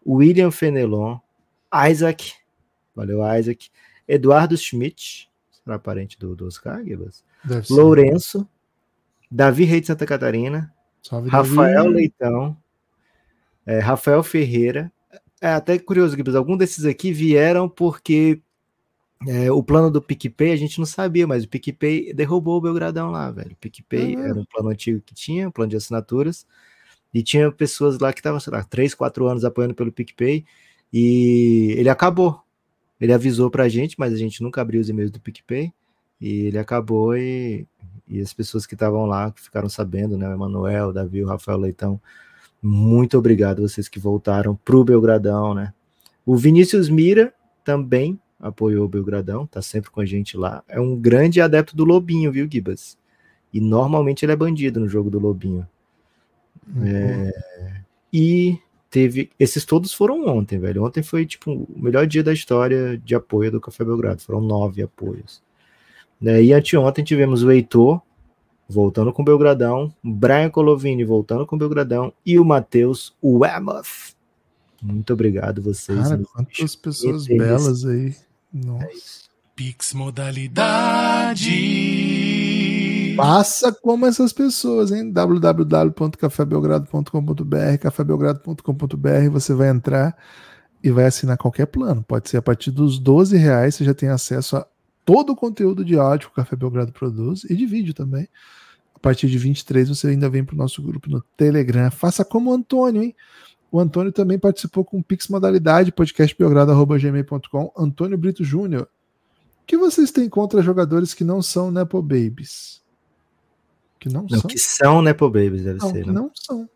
Speaker 1: William Fenelon, Isaac, valeu Isaac, Eduardo Schmidt, será parente do, do Oscar Guibas, Lourenço, Davi Rei de Santa Catarina,
Speaker 2: Salve, Rafael Davi. Leitão,
Speaker 1: é, Rafael Ferreira, é até curioso, Guibas, algum desses aqui vieram porque é, o plano do PicPay a gente não sabia, mas o PicPay derrubou o Belgradão lá, velho. O PicPay ah, era um plano antigo que tinha, um plano de assinaturas. E tinha pessoas lá que estavam, sei lá, 3, 4 anos apoiando pelo PicPay e ele acabou. Ele avisou para a gente, mas a gente nunca abriu os e-mails do PicPay e ele acabou e, e as pessoas que estavam lá, que ficaram sabendo, né, o Emanuel, o Davi, o Rafael Leitão, muito obrigado vocês que voltaram para o Belgradão, né. O Vinícius Mira também apoiou o Belgradão, tá sempre com a gente lá. É um grande adepto do Lobinho, viu, Gibas? E normalmente ele é bandido no jogo do Lobinho. É, e teve. Esses todos foram ontem, velho. Ontem foi tipo o melhor dia da história de apoio do Café Belgrado. Foram nove apoios. Né? E anteontem tivemos o Heitor voltando com o Belgradão, Brian Colovini voltando com o Belgradão e o Matheus Wemoth. Muito obrigado vocês. Cara, quantas pessoas belas
Speaker 2: aí. Nossa. É Pix modalidade. Faça como essas pessoas, hein? www.cafébelgrado.com.br, cafébelgrado.com.br, você vai entrar e vai assinar qualquer plano. Pode ser a partir dos 12 reais, você já tem acesso a todo o conteúdo de áudio que o Café Belgrado produz e de vídeo também. A partir de 23 você ainda vem para o nosso grupo no Telegram. Faça como o Antônio, hein? O Antônio também participou com Pix Modalidade, podcastbelgrado.gmail.com, Antônio Brito Júnior. O que vocês têm contra jogadores que não são Nepo Babies? Que não, não são. Que são Nepo né,
Speaker 1: Babies, deve não, ser. Não. não
Speaker 2: são.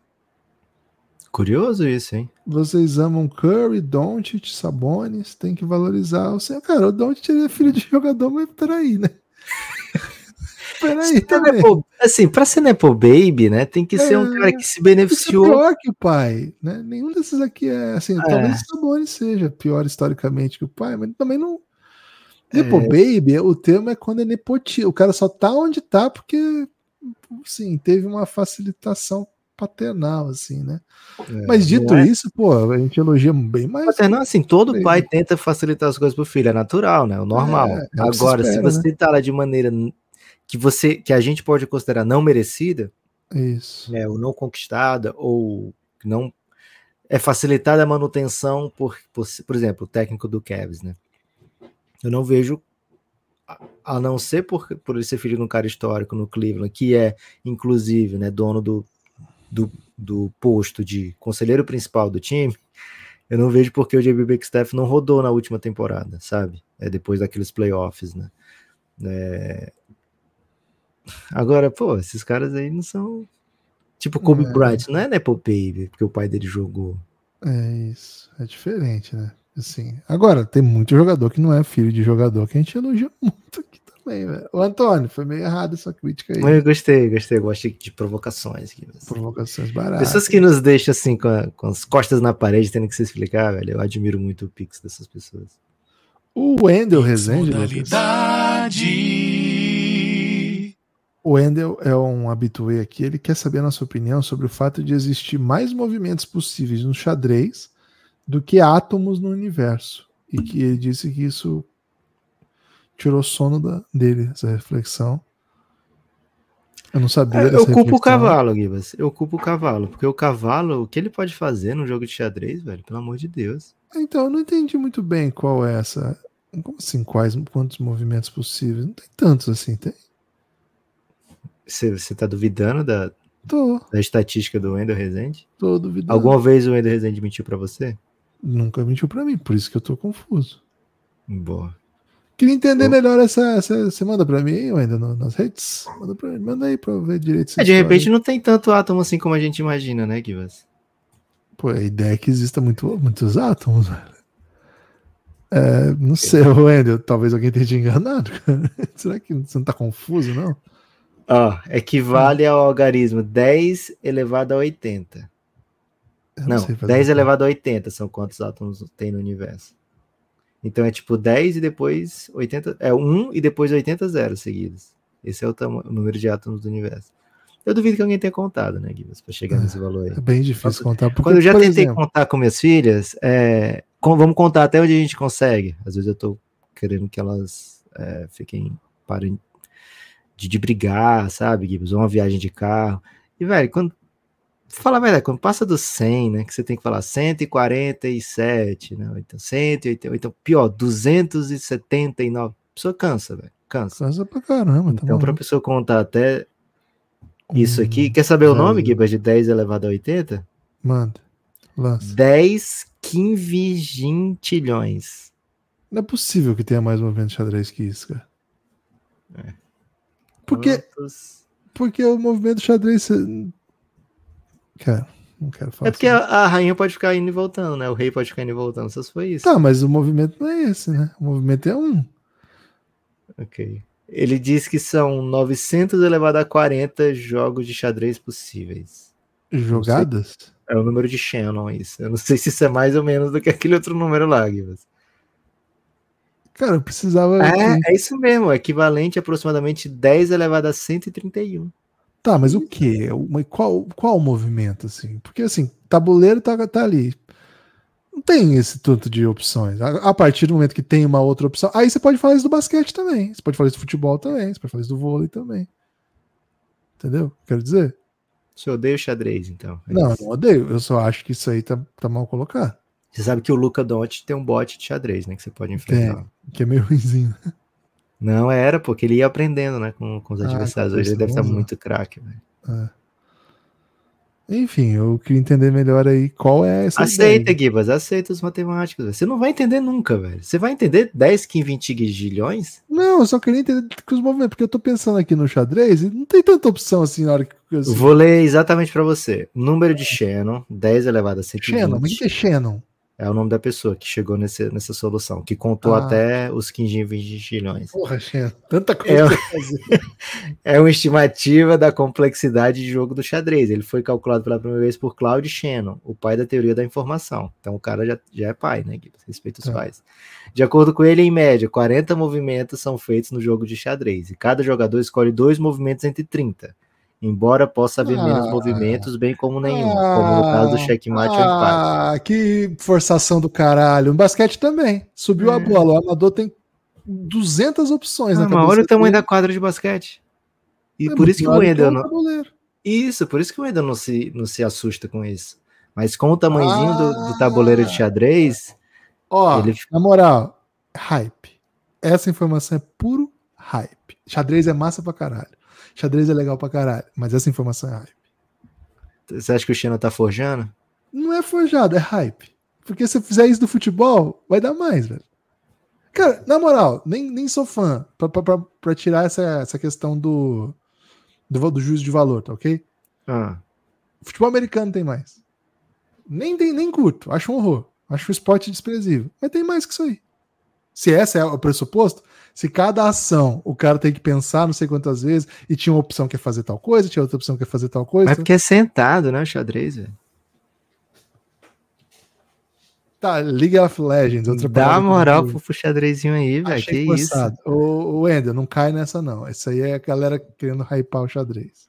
Speaker 2: Curioso isso, hein? Vocês amam Curry, Doncic, Sabonis, tem que valorizar o senhor. Cara, o Doncic é filho de jogador, mas peraí, né? peraí é também. Nepo, assim, pra ser Nepo né, Baby, né, tem que é, ser um é, cara que se é beneficiou. É pior que o pai, né? Nenhum desses aqui é, assim, é. talvez o Sabonis seja pior historicamente que o pai, mas também não... Nepo né, é. Baby, o termo é quando é nepotismo. O cara só tá onde tá porque sim, teve uma facilitação paternal, assim, né? É, Mas dito é? isso, pô, a gente elogia bem mais. Paternal,
Speaker 1: assim, todo bem. pai tenta facilitar as coisas pro filho, é natural, né? O normal. É, é Agora, se, espera, se você né? tá lá de maneira que você, que a gente pode considerar não merecida, isso. Né, ou não conquistada, ou não é facilitada a manutenção por, por, por exemplo, o técnico do Kevs, né? Eu não vejo a não ser por, por ele ser filho de um cara histórico no Cleveland, que é, inclusive, né, dono do, do, do posto de conselheiro principal do time, eu não vejo porque o JB Bigstaff não rodou na última temporada, sabe? É depois daqueles playoffs, né? É... Agora, pô, esses caras aí não são. Tipo Kobe é. Bryant, não é Nepo né, Baby, porque o pai dele jogou.
Speaker 2: É isso, é diferente, né? sim Agora, tem muito jogador que não é filho de jogador que a gente elogia muito aqui também, velho. O Antônio, foi meio errado essa crítica aí.
Speaker 1: Eu gostei, gostei. gostei de provocações. Aqui, assim.
Speaker 2: Provocações baratas. Pessoas que
Speaker 1: nos deixam assim, com, a, com, as costas na parede, tendo que se explicar, velho. Eu admiro muito o Pix dessas pessoas.
Speaker 2: O Wendel Rezende. Né? O Endel é um habitué aqui, ele quer saber a nossa opinião sobre o fato de existir mais movimentos possíveis no xadrez do que átomos no universo. E que ele disse que isso tirou sono da, dele, essa reflexão. Eu não sabia. É, eu, eu o cavalo, Guivas.
Speaker 1: Eu ocupo o cavalo, porque o cavalo, o que ele pode fazer num jogo de xadrez, velho? Pelo amor de Deus.
Speaker 2: Então, eu não entendi muito bem qual é essa. Como assim, quais, quantos movimentos possíveis? Não tem tantos assim, tem?
Speaker 1: Você, você tá duvidando da, Tô. da estatística do Wendel Rezende?
Speaker 2: Tô duvidando. Alguma
Speaker 1: vez o Wendel Rezende mentiu para você? Nunca mentiu para mim, por isso que eu tô confuso. Boa.
Speaker 2: Queria entender melhor essa, Você manda pra mim ainda no, nas redes? Manda,
Speaker 1: pra, manda aí pra
Speaker 2: ver direito. É, de repente
Speaker 1: não tem tanto átomo assim como a gente imagina, né, Givas?
Speaker 2: Pô, a ideia é que exista muito, muitos átomos, velho. É, não sei, Wendel, talvez alguém tenha te enganado. Será que você não tá confuso, não?
Speaker 1: Ó, oh, equivale ao algarismo 10 elevado a 80 não, não 10 elevado a 80 são quantos átomos tem no universo. Então é tipo 10 e depois 80. É 1 e depois 80 zeros seguidos. Esse é o, o número de átomos do universo. Eu duvido que alguém tenha contado, né, Guilherme, para chegar é, nesse ah, valor aí. É bem difícil
Speaker 2: contar. Porque, Quando eu já por tentei exemplo...
Speaker 1: contar com minhas filhas, é, com, vamos contar até onde a gente consegue. Às vezes eu estou querendo que elas é, fiquem. parem de, de brigar, sabe, Gibbs? Uma viagem de carro. E, velho, quando falar a verdade, quando passa do 100, né, que você tem que falar 147, né, então 180, então pior, 279, a pessoa cansa, velho, cansa. Cansa pra
Speaker 2: caramba. Tá então para pra
Speaker 1: pessoa contar até isso aqui, quer saber hum, o nome, Guiba, de 10 elevado a 80?
Speaker 2: Manda, lança. 10 quinvigintilhões. Não é possível que tenha mais movimento de xadrez que isso, cara. É. Porque, Quantos... porque o movimento xadrez quero. Não quero falar. É
Speaker 1: porque assim. a, a, rainha pode ficar indo e voltando, né? O rei pode ficar indo e voltando. Só se foi isso. Tá, mas
Speaker 2: o movimento não é esse, né? O movimento é um.
Speaker 1: Ok. Ele diz que são 900 elevado a 40 jogos de xadrez possíveis. Jogadas? É o número de Shannon, é isso. Eu não sei se isso é mais ou menos do que aquele outro número lá, Guilherme. Cara, eu precisava. É, é isso mesmo, equivalente a aproximadamente 10 elevado a 131.
Speaker 2: Tá, mas o que Uma, é. qual, qual o movimento, assim? Porque, assim, tabuleiro tá, tá ali. Não tem esse tanto de opções. A, a, partir do momento que tem uma outra opção, aí você pode falar isso do basquete também. Você pode falar isso do futebol também. Você pode falar isso do vôlei também. Entendeu? Quero dizer.
Speaker 1: Você odeia o xadrez, então? É não, não
Speaker 2: odeio. Eu só acho que isso aí tá, tá mal colocado.
Speaker 1: Você sabe que o Luca Doncic tem um bot de xadrez, né? Que você pode enfrentar.
Speaker 2: Tem, que é meio ruimzinho.
Speaker 1: Não, era, porque ele ia aprendendo, né, com, com os ah, adversários. Ah, Hoje ele deve tá estar né? muito
Speaker 2: craque, velho. É. Enfim, eu queria entender melhor aí qual é essa. Aceita,
Speaker 1: ideia. Gibas, aceita os matemáticos. Véio. Você não vai entender nunca, velho. Você vai entender 10, 15, 20 gilhões?
Speaker 2: Não, eu só queria entender que os movimentos, porque eu tô pensando aqui no xadrez e não tem tanta opção assim na hora que. Eu... Assim. Vou
Speaker 1: ler exatamente para você. Número de Shannon, 10 elevado a 120. Shannon, mas o que é Shannon? é o nome da pessoa que chegou nesse, nessa solução, que contou ah. até os 15 vigilhões. Porra,
Speaker 2: gente, tanta coisa.
Speaker 1: É, é uma estimativa da complexidade de jogo do xadrez. Ele foi calculado pela primeira vez por Claude Shannon, o pai da teoria da informação. Então o cara já, já é pai, né? Respeita os é. pais. De acordo com ele, em média, 40 movimentos são feitos no jogo de xadrez, e cada jogador escolhe dois movimentos entre 30 embora possa haver ah, menos movimentos, bem como nenhum, ah, como no caso do
Speaker 2: checkmate ah, ou empate. Ah, que forçação do caralho. o basquete também. Subiu é. a bola, o armador tem 200 opções ah, na cabeça. Olha o tamanho da quadra de basquete.
Speaker 1: E é por isso que o Wendel não... Isso, por isso que o Wendel não se, não se assusta com isso. Mas com o tamanhozinho do, do, ah. tabuleiro de xadrez... Ó, ele...
Speaker 2: na moral, hype. Essa informação é puro hype. Xadrez é massa pra caralho. Xadrez é legal pra caralho, mas essa informação é hype.
Speaker 1: Você acha que o China tá forjando?
Speaker 2: Não é forjado, é hype. Porque se eu fizer isso do futebol, vai dar mais, velho. Cara, na moral, nem, nem sou fã pra, pra, pra tirar essa, essa questão do, do, do juízo de valor, tá ok? Ah. Futebol americano tem mais. Nem, nem, nem curto, acho um horror. Acho um esporte desprezível. Mas tem mais que isso aí. Se esse é o pressuposto, se cada ação o cara tem que pensar não sei quantas vezes, e tinha uma opção que é fazer tal coisa, tinha outra opção que é fazer tal coisa. Mas é porque é sentado, né, o xadrez, velho? Tá, League of Legends, outra Dá moral pro, xadrezinho aí, velho. Que forçado. isso. O, o Ender, não cai nessa, não. Isso aí é a galera querendo hypar o xadrez.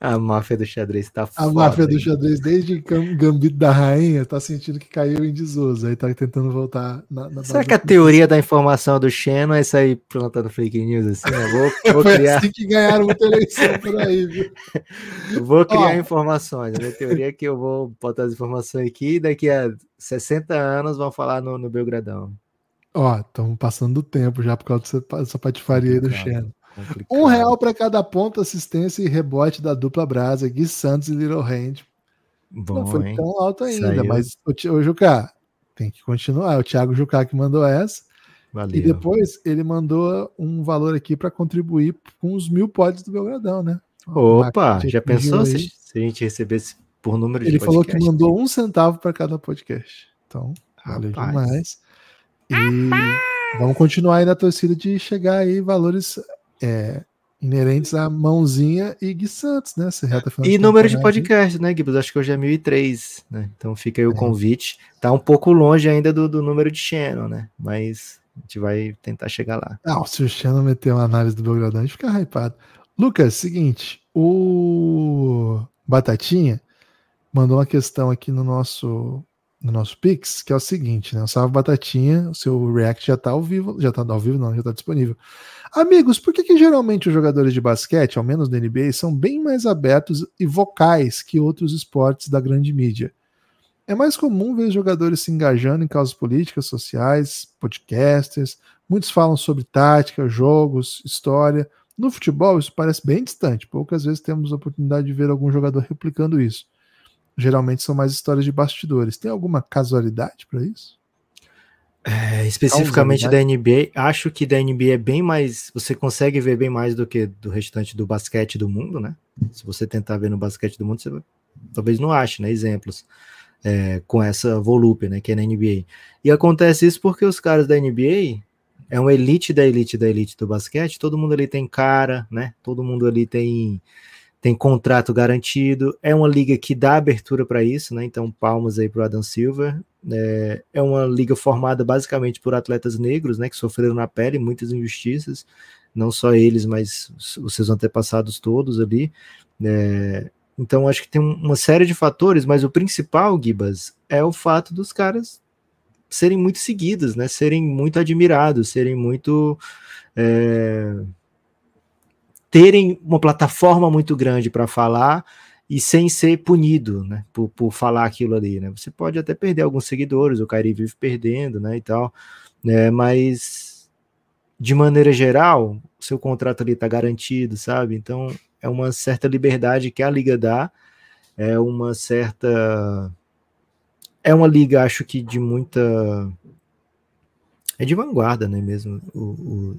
Speaker 1: A máfia do xadrez tá foda. A máfia do
Speaker 2: xadrez, desde Gambito da Rainha, tá sentindo que caiu em desuso. Aí tá tentando voltar na, na Será que a
Speaker 1: teoria da informação do Xeno é sair plantando fake news assim? Né? Vou, vou Foi criar... assim que ganharam muita eleição por aí, viu? Vou criar Ó. informações. A minha teoria é que eu vou botar as informações aqui e daqui a 60 anos vão falar no, no
Speaker 2: Belgradão. Ó, estamos passando do tempo já por causa dessa patifaria aí do Xeno. Tá. Complicado. Um real para cada ponto, assistência e rebote da dupla brasa, Gui Santos e Little Hand. Bom, não foi hein? tão alto ainda, Saiu. mas o, o Juca tem que continuar. É o Thiago Juca que mandou essa. Valeu. E depois ele mandou um valor aqui para contribuir com os mil pods do Belgradão, né? Opa, já pensou se,
Speaker 1: se, a gente recebesse
Speaker 2: por número ele de Ele falou que mandou um centavo para cada podcast. Então, Rapaz. valeu demais. E Rapaz. vamos continuar aí na torcida de chegar aí valores é, inerentes a Mãozinha e Gui Santos, né? e número de
Speaker 1: podcast, né, Gui? Acho que hoje é 1003, né? Então fica aí o é. convite. Tá um pouco longe ainda do, do número de Shannon, né? Mas a gente vai tentar chegar lá.
Speaker 2: Não, ah, se o Shannon meter uma análise do Belgradão, a gente fica hypado. Lucas, seguinte, o Batatinha mandou uma questão aqui no nosso no nosso Pix, que é o seguinte, né? O Salve Batatinha, o seu React já tá ao vivo, já tá ao vivo, não, já tá disponível. Amigos, por que, que geralmente os jogadores de basquete, ao menos do NBA, são bem mais abertos e vocais que outros esportes da grande mídia? É mais comum ver jogadores se engajando em causas políticas, sociais, podcasters, muitos falam sobre tática, jogos, história. No futebol, isso parece bem distante, poucas vezes temos a oportunidade de ver algum jogador replicando isso geralmente são mais histórias de bastidores. Tem alguma casualidade para isso? É, especificamente da
Speaker 1: NBA, acho que da NBA é bem mais. Você consegue ver bem mais do que do restante do basquete do mundo, né? Se você tentar ver no basquete do mundo, você talvez não ache, né? Exemplos. É, com essa volúpia, né, que é na NBA. E acontece isso porque os caras da NBA é uma elite da elite da elite do basquete, todo mundo ali tem cara, né? Todo mundo ali tem tem contrato garantido, é uma liga que dá abertura para isso, né? Então, palmas aí para o Adam Silver. É, é uma liga formada basicamente por atletas negros, né? Que sofreram na pele muitas injustiças, não só eles, mas os seus antepassados todos ali. É, então, acho que tem uma série de fatores, mas o principal, Gibas, é o fato dos caras serem muito seguidos, né? Serem muito admirados, serem muito. É terem uma plataforma muito grande para falar e sem ser punido, né, por, por falar aquilo ali, né? Você pode até perder alguns seguidores, o Kairi vive perdendo, né, e tal, né, mas de maneira geral, seu contrato ali tá garantido, sabe? Então, é uma certa liberdade que a liga dá, é uma certa é uma liga, acho que de muita é de vanguarda, né, mesmo o,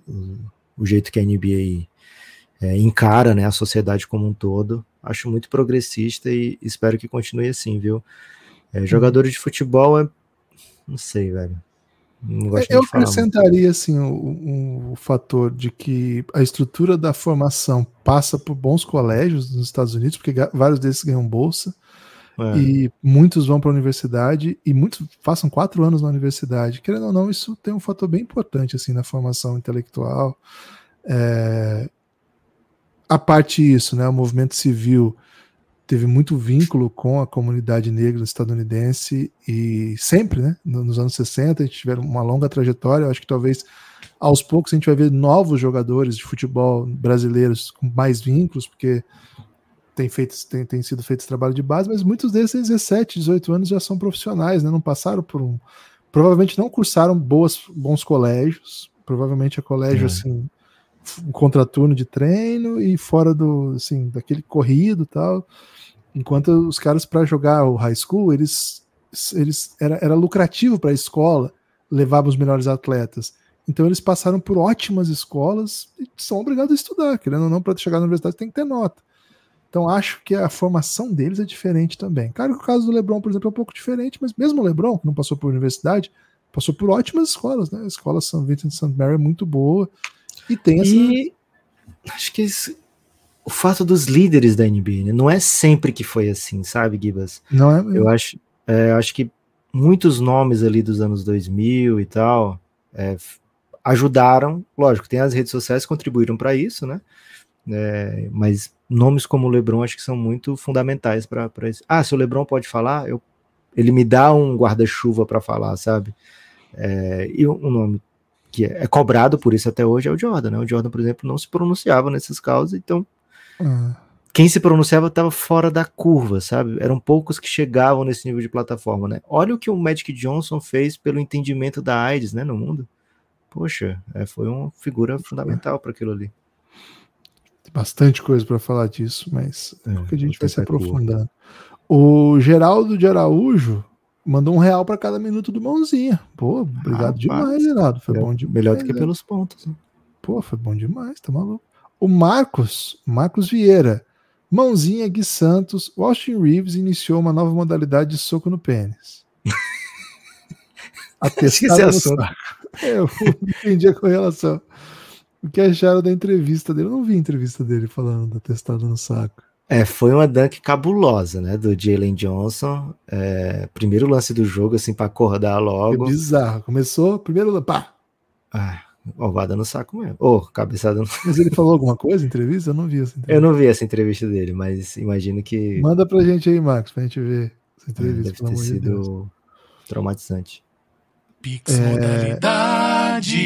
Speaker 1: o, o jeito que a NBA é, encara né, a sociedade como um todo. Acho muito progressista e espero que continue assim, viu? É, uhum. de futebol é. Não sei, velho. Não gosto Eu acrescentaria
Speaker 2: assim, o, o fator de que a estrutura da formação passa por bons colégios nos Estados Unidos, porque vários desses ganham bolsa. É. E muitos vão para a universidade e muitos passam quatro anos na universidade. Querendo ou não, isso tem um fator bem importante assim na formação intelectual. É, a parte isso, né, o movimento civil teve muito vínculo com a comunidade negra estadunidense e sempre, né, nos anos 60, a gente tiveram uma longa trajetória, eu acho que talvez aos poucos a gente vai ver novos jogadores de futebol brasileiros com mais vínculos, porque tem, feito, tem, tem sido feito esse trabalho de base, mas muitos desses 17, 18 anos já são profissionais, né, não passaram por um... Provavelmente não cursaram boas, bons colégios, provavelmente é colégio, é. assim, contraturno de treino e fora do, assim, daquele corrido tal. Enquanto os caras para jogar o high school, eles eles era, era lucrativo para a escola levar os melhores atletas. Então eles passaram por ótimas escolas e são obrigados a estudar, querendo ou não, para chegar na universidade tem que ter nota. Então acho que a formação deles é diferente também. Claro que o caso do LeBron, por exemplo, é um pouco diferente, mas mesmo o LeBron, que não passou por universidade, passou por ótimas escolas, né? A escola São Vincent de St. Mary é muito boa. E tem essa. E
Speaker 1: acho que o fato dos líderes da NBA, né? Não é sempre que foi assim, sabe, Gibas? Não é? Mesmo. Eu acho, é, acho que muitos nomes ali dos anos 2000 e tal é, ajudaram, lógico, tem as redes sociais contribuíram para isso, né? É, mas nomes como o LeBron acho que são muito fundamentais para isso. Ah, se o LeBron pode falar, eu, ele me dá um guarda-chuva para falar, sabe? É, e um nome que é cobrado por isso até hoje, é o Jordan, né? O Jordan, por exemplo, não se pronunciava nessas causas então uhum. quem se pronunciava estava fora da curva, sabe? Eram poucos que chegavam nesse nível de plataforma, né? Olha o que o Magic Johnson fez pelo entendimento da AIDS, né, no mundo. Poxa, é, foi uma figura fundamental para aquilo ali.
Speaker 2: Tem bastante coisa para falar disso, mas é, é que a gente vai se aprofundar. O Geraldo de Araújo mandou um real para cada minuto do mãozinha. Pô, obrigado demais, Renato. Foi é, bom demais. Melhor do que né? pelos pontos. Né? Pô, foi bom demais, tá maluco. O Marcos, Marcos Vieira. Mãozinha Gui Santos, Washington Austin Reeves iniciou uma nova modalidade de soco no pênis. Atestado no é saco. É, eu não entendi a correlação. O que acharam da entrevista dele? Eu não vi a entrevista dele falando da testada no saco.
Speaker 1: É, foi uma dunk cabulosa, né, do Jalen Johnson. É, primeiro lance do jogo, assim, para acordar logo. É
Speaker 2: bizarro. Começou, primeiro, pá.
Speaker 1: Ah, ovada no saco mesmo. Ô, oh, cabeçada no...
Speaker 2: Mas ele falou alguma coisa em entrevista? Eu não vi essa entrevista. Eu
Speaker 1: não vi essa entrevista dele, mas imagino que... Manda pra
Speaker 2: gente aí, Max, pra gente ver essa é, entrevista, é, Deve ter sido traumatizante. Pix é... Modalidade...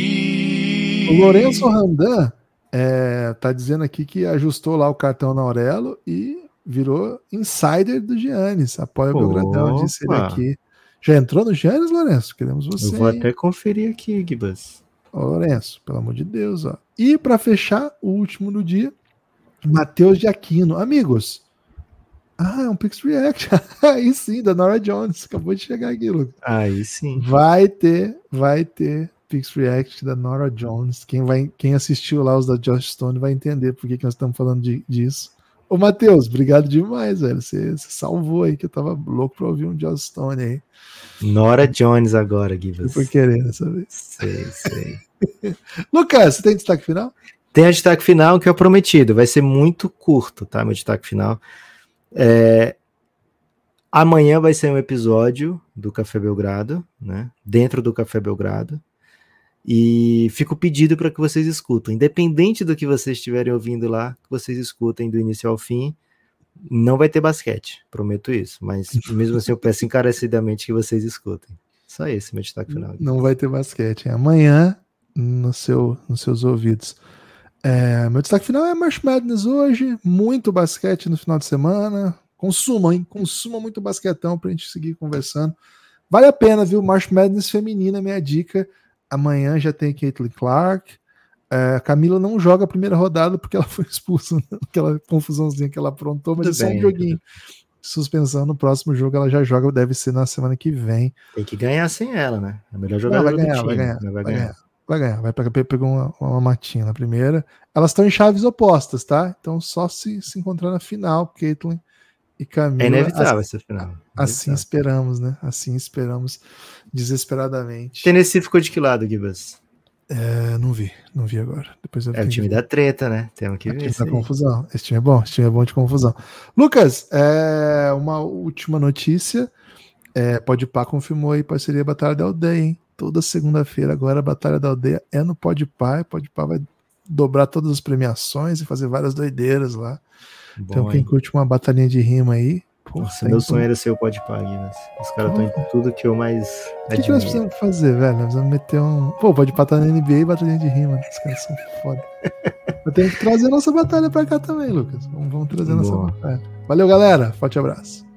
Speaker 2: O Lourenço Randan é, tá dizendo aqui que ajustou lá o cartão na Aurelo e virou insider do Giannis. Apoia o Belgradão, disse ele aqui. Já entrou no Giannis, Lourenço? Queremos você. Eu vou até conferir aqui, Gibas. Lourenço, pelo amor de Deus. Ó. E para fechar, o último do dia, Matheus de Aquino. Amigos, ah, é um Pix React. Aí sim, da Nora Jones. Acabou de chegar aqui, Lucas. Aí sim. Vai ter, vai ter Netflix React da Nora Jones. Quem, vai, quem assistiu lá os da Josh Stone vai entender por que, que nós estamos falando de, disso. Ô, Matheus, obrigado demais, velho. Você, você, salvou aí, que eu tava louco pra ouvir um Josh Stone aí.
Speaker 1: Nora Jones agora, Guilherme. Foi querendo essa vez. Sei, sei.
Speaker 2: Lucas, você tem destaque final? Tem a destaque final que
Speaker 1: é o prometido. Vai ser muito curto, tá? Meu destaque final. É, Amanhã vai ser um episódio do Café Belgrado, né? Dentro do Café Belgrado. E fica o pedido para que vocês escutem, independente do que vocês estiverem ouvindo lá, que vocês escutem do início ao fim. Não vai ter basquete, prometo isso, mas mesmo assim eu peço encarecidamente que vocês escutem. Só esse meu destaque final.
Speaker 2: Não vai ter basquete. amanhã no seu, nos seus ouvidos. É, meu destaque final é March Madness hoje, muito basquete no final de semana. Consuma, hein? Consuma muito basquetão a gente seguir conversando. Vale a pena, viu? March Madness feminina, minha dica amanhã já tem Caitlin Clark. É, Camila não joga a primeira rodada porque ela foi expulsa naquela né? confusãozinha que ela aprontou, mas é só um joguinho. Suspensão no próximo jogo, ela já joga, deve ser na semana que vem.
Speaker 1: Tem que ganhar sem ela, né? É melhor jogar. Não, vai, ganhar, vai, ganhar, né? vai, vai ganhar,
Speaker 2: vai ganhar. Vai pegar, pegou uma, uma matinha na primeira. Elas estão em chaves opostas, tá? Então só se, se encontrar na final, Caitlyn e Camila. É inevitável assim, essa final. É assim inevitável. Assim esperamos, né? Assim esperamos desesperadamente. Tennessee
Speaker 1: ficou de que lado, Gibas? É, não vi, não vi agora. Depois eu é o time da treta, né? Temos
Speaker 2: que é, ver. Time confusão. Esse time é bom, esse time é bom de confusão. Lucas, é, uma última notícia. É, Podpah confirmou aí parceria Batalha da Aldeia, hein? Toda segunda-feira agora a Batalha da Aldeia é no Pode Podpah vai dobrar todas as premiações e fazer várias doideiras lá. Bom, então quem hein? curte uma batalhinha de rima aí, nossa, meu sonho
Speaker 1: era ser o Podpag, mas os caras estão em tudo que eu mais O que nós precisamos
Speaker 2: fazer, velho? Nós precisamos meter um... Pô, pode patar tá na NBA e batalha de rima, né? Os caras são foda. eu tenho que trazer a nossa batalha pra cá também, Lucas. Vamos, vamos trazer a nossa batalha. Valeu, galera. Forte abraço.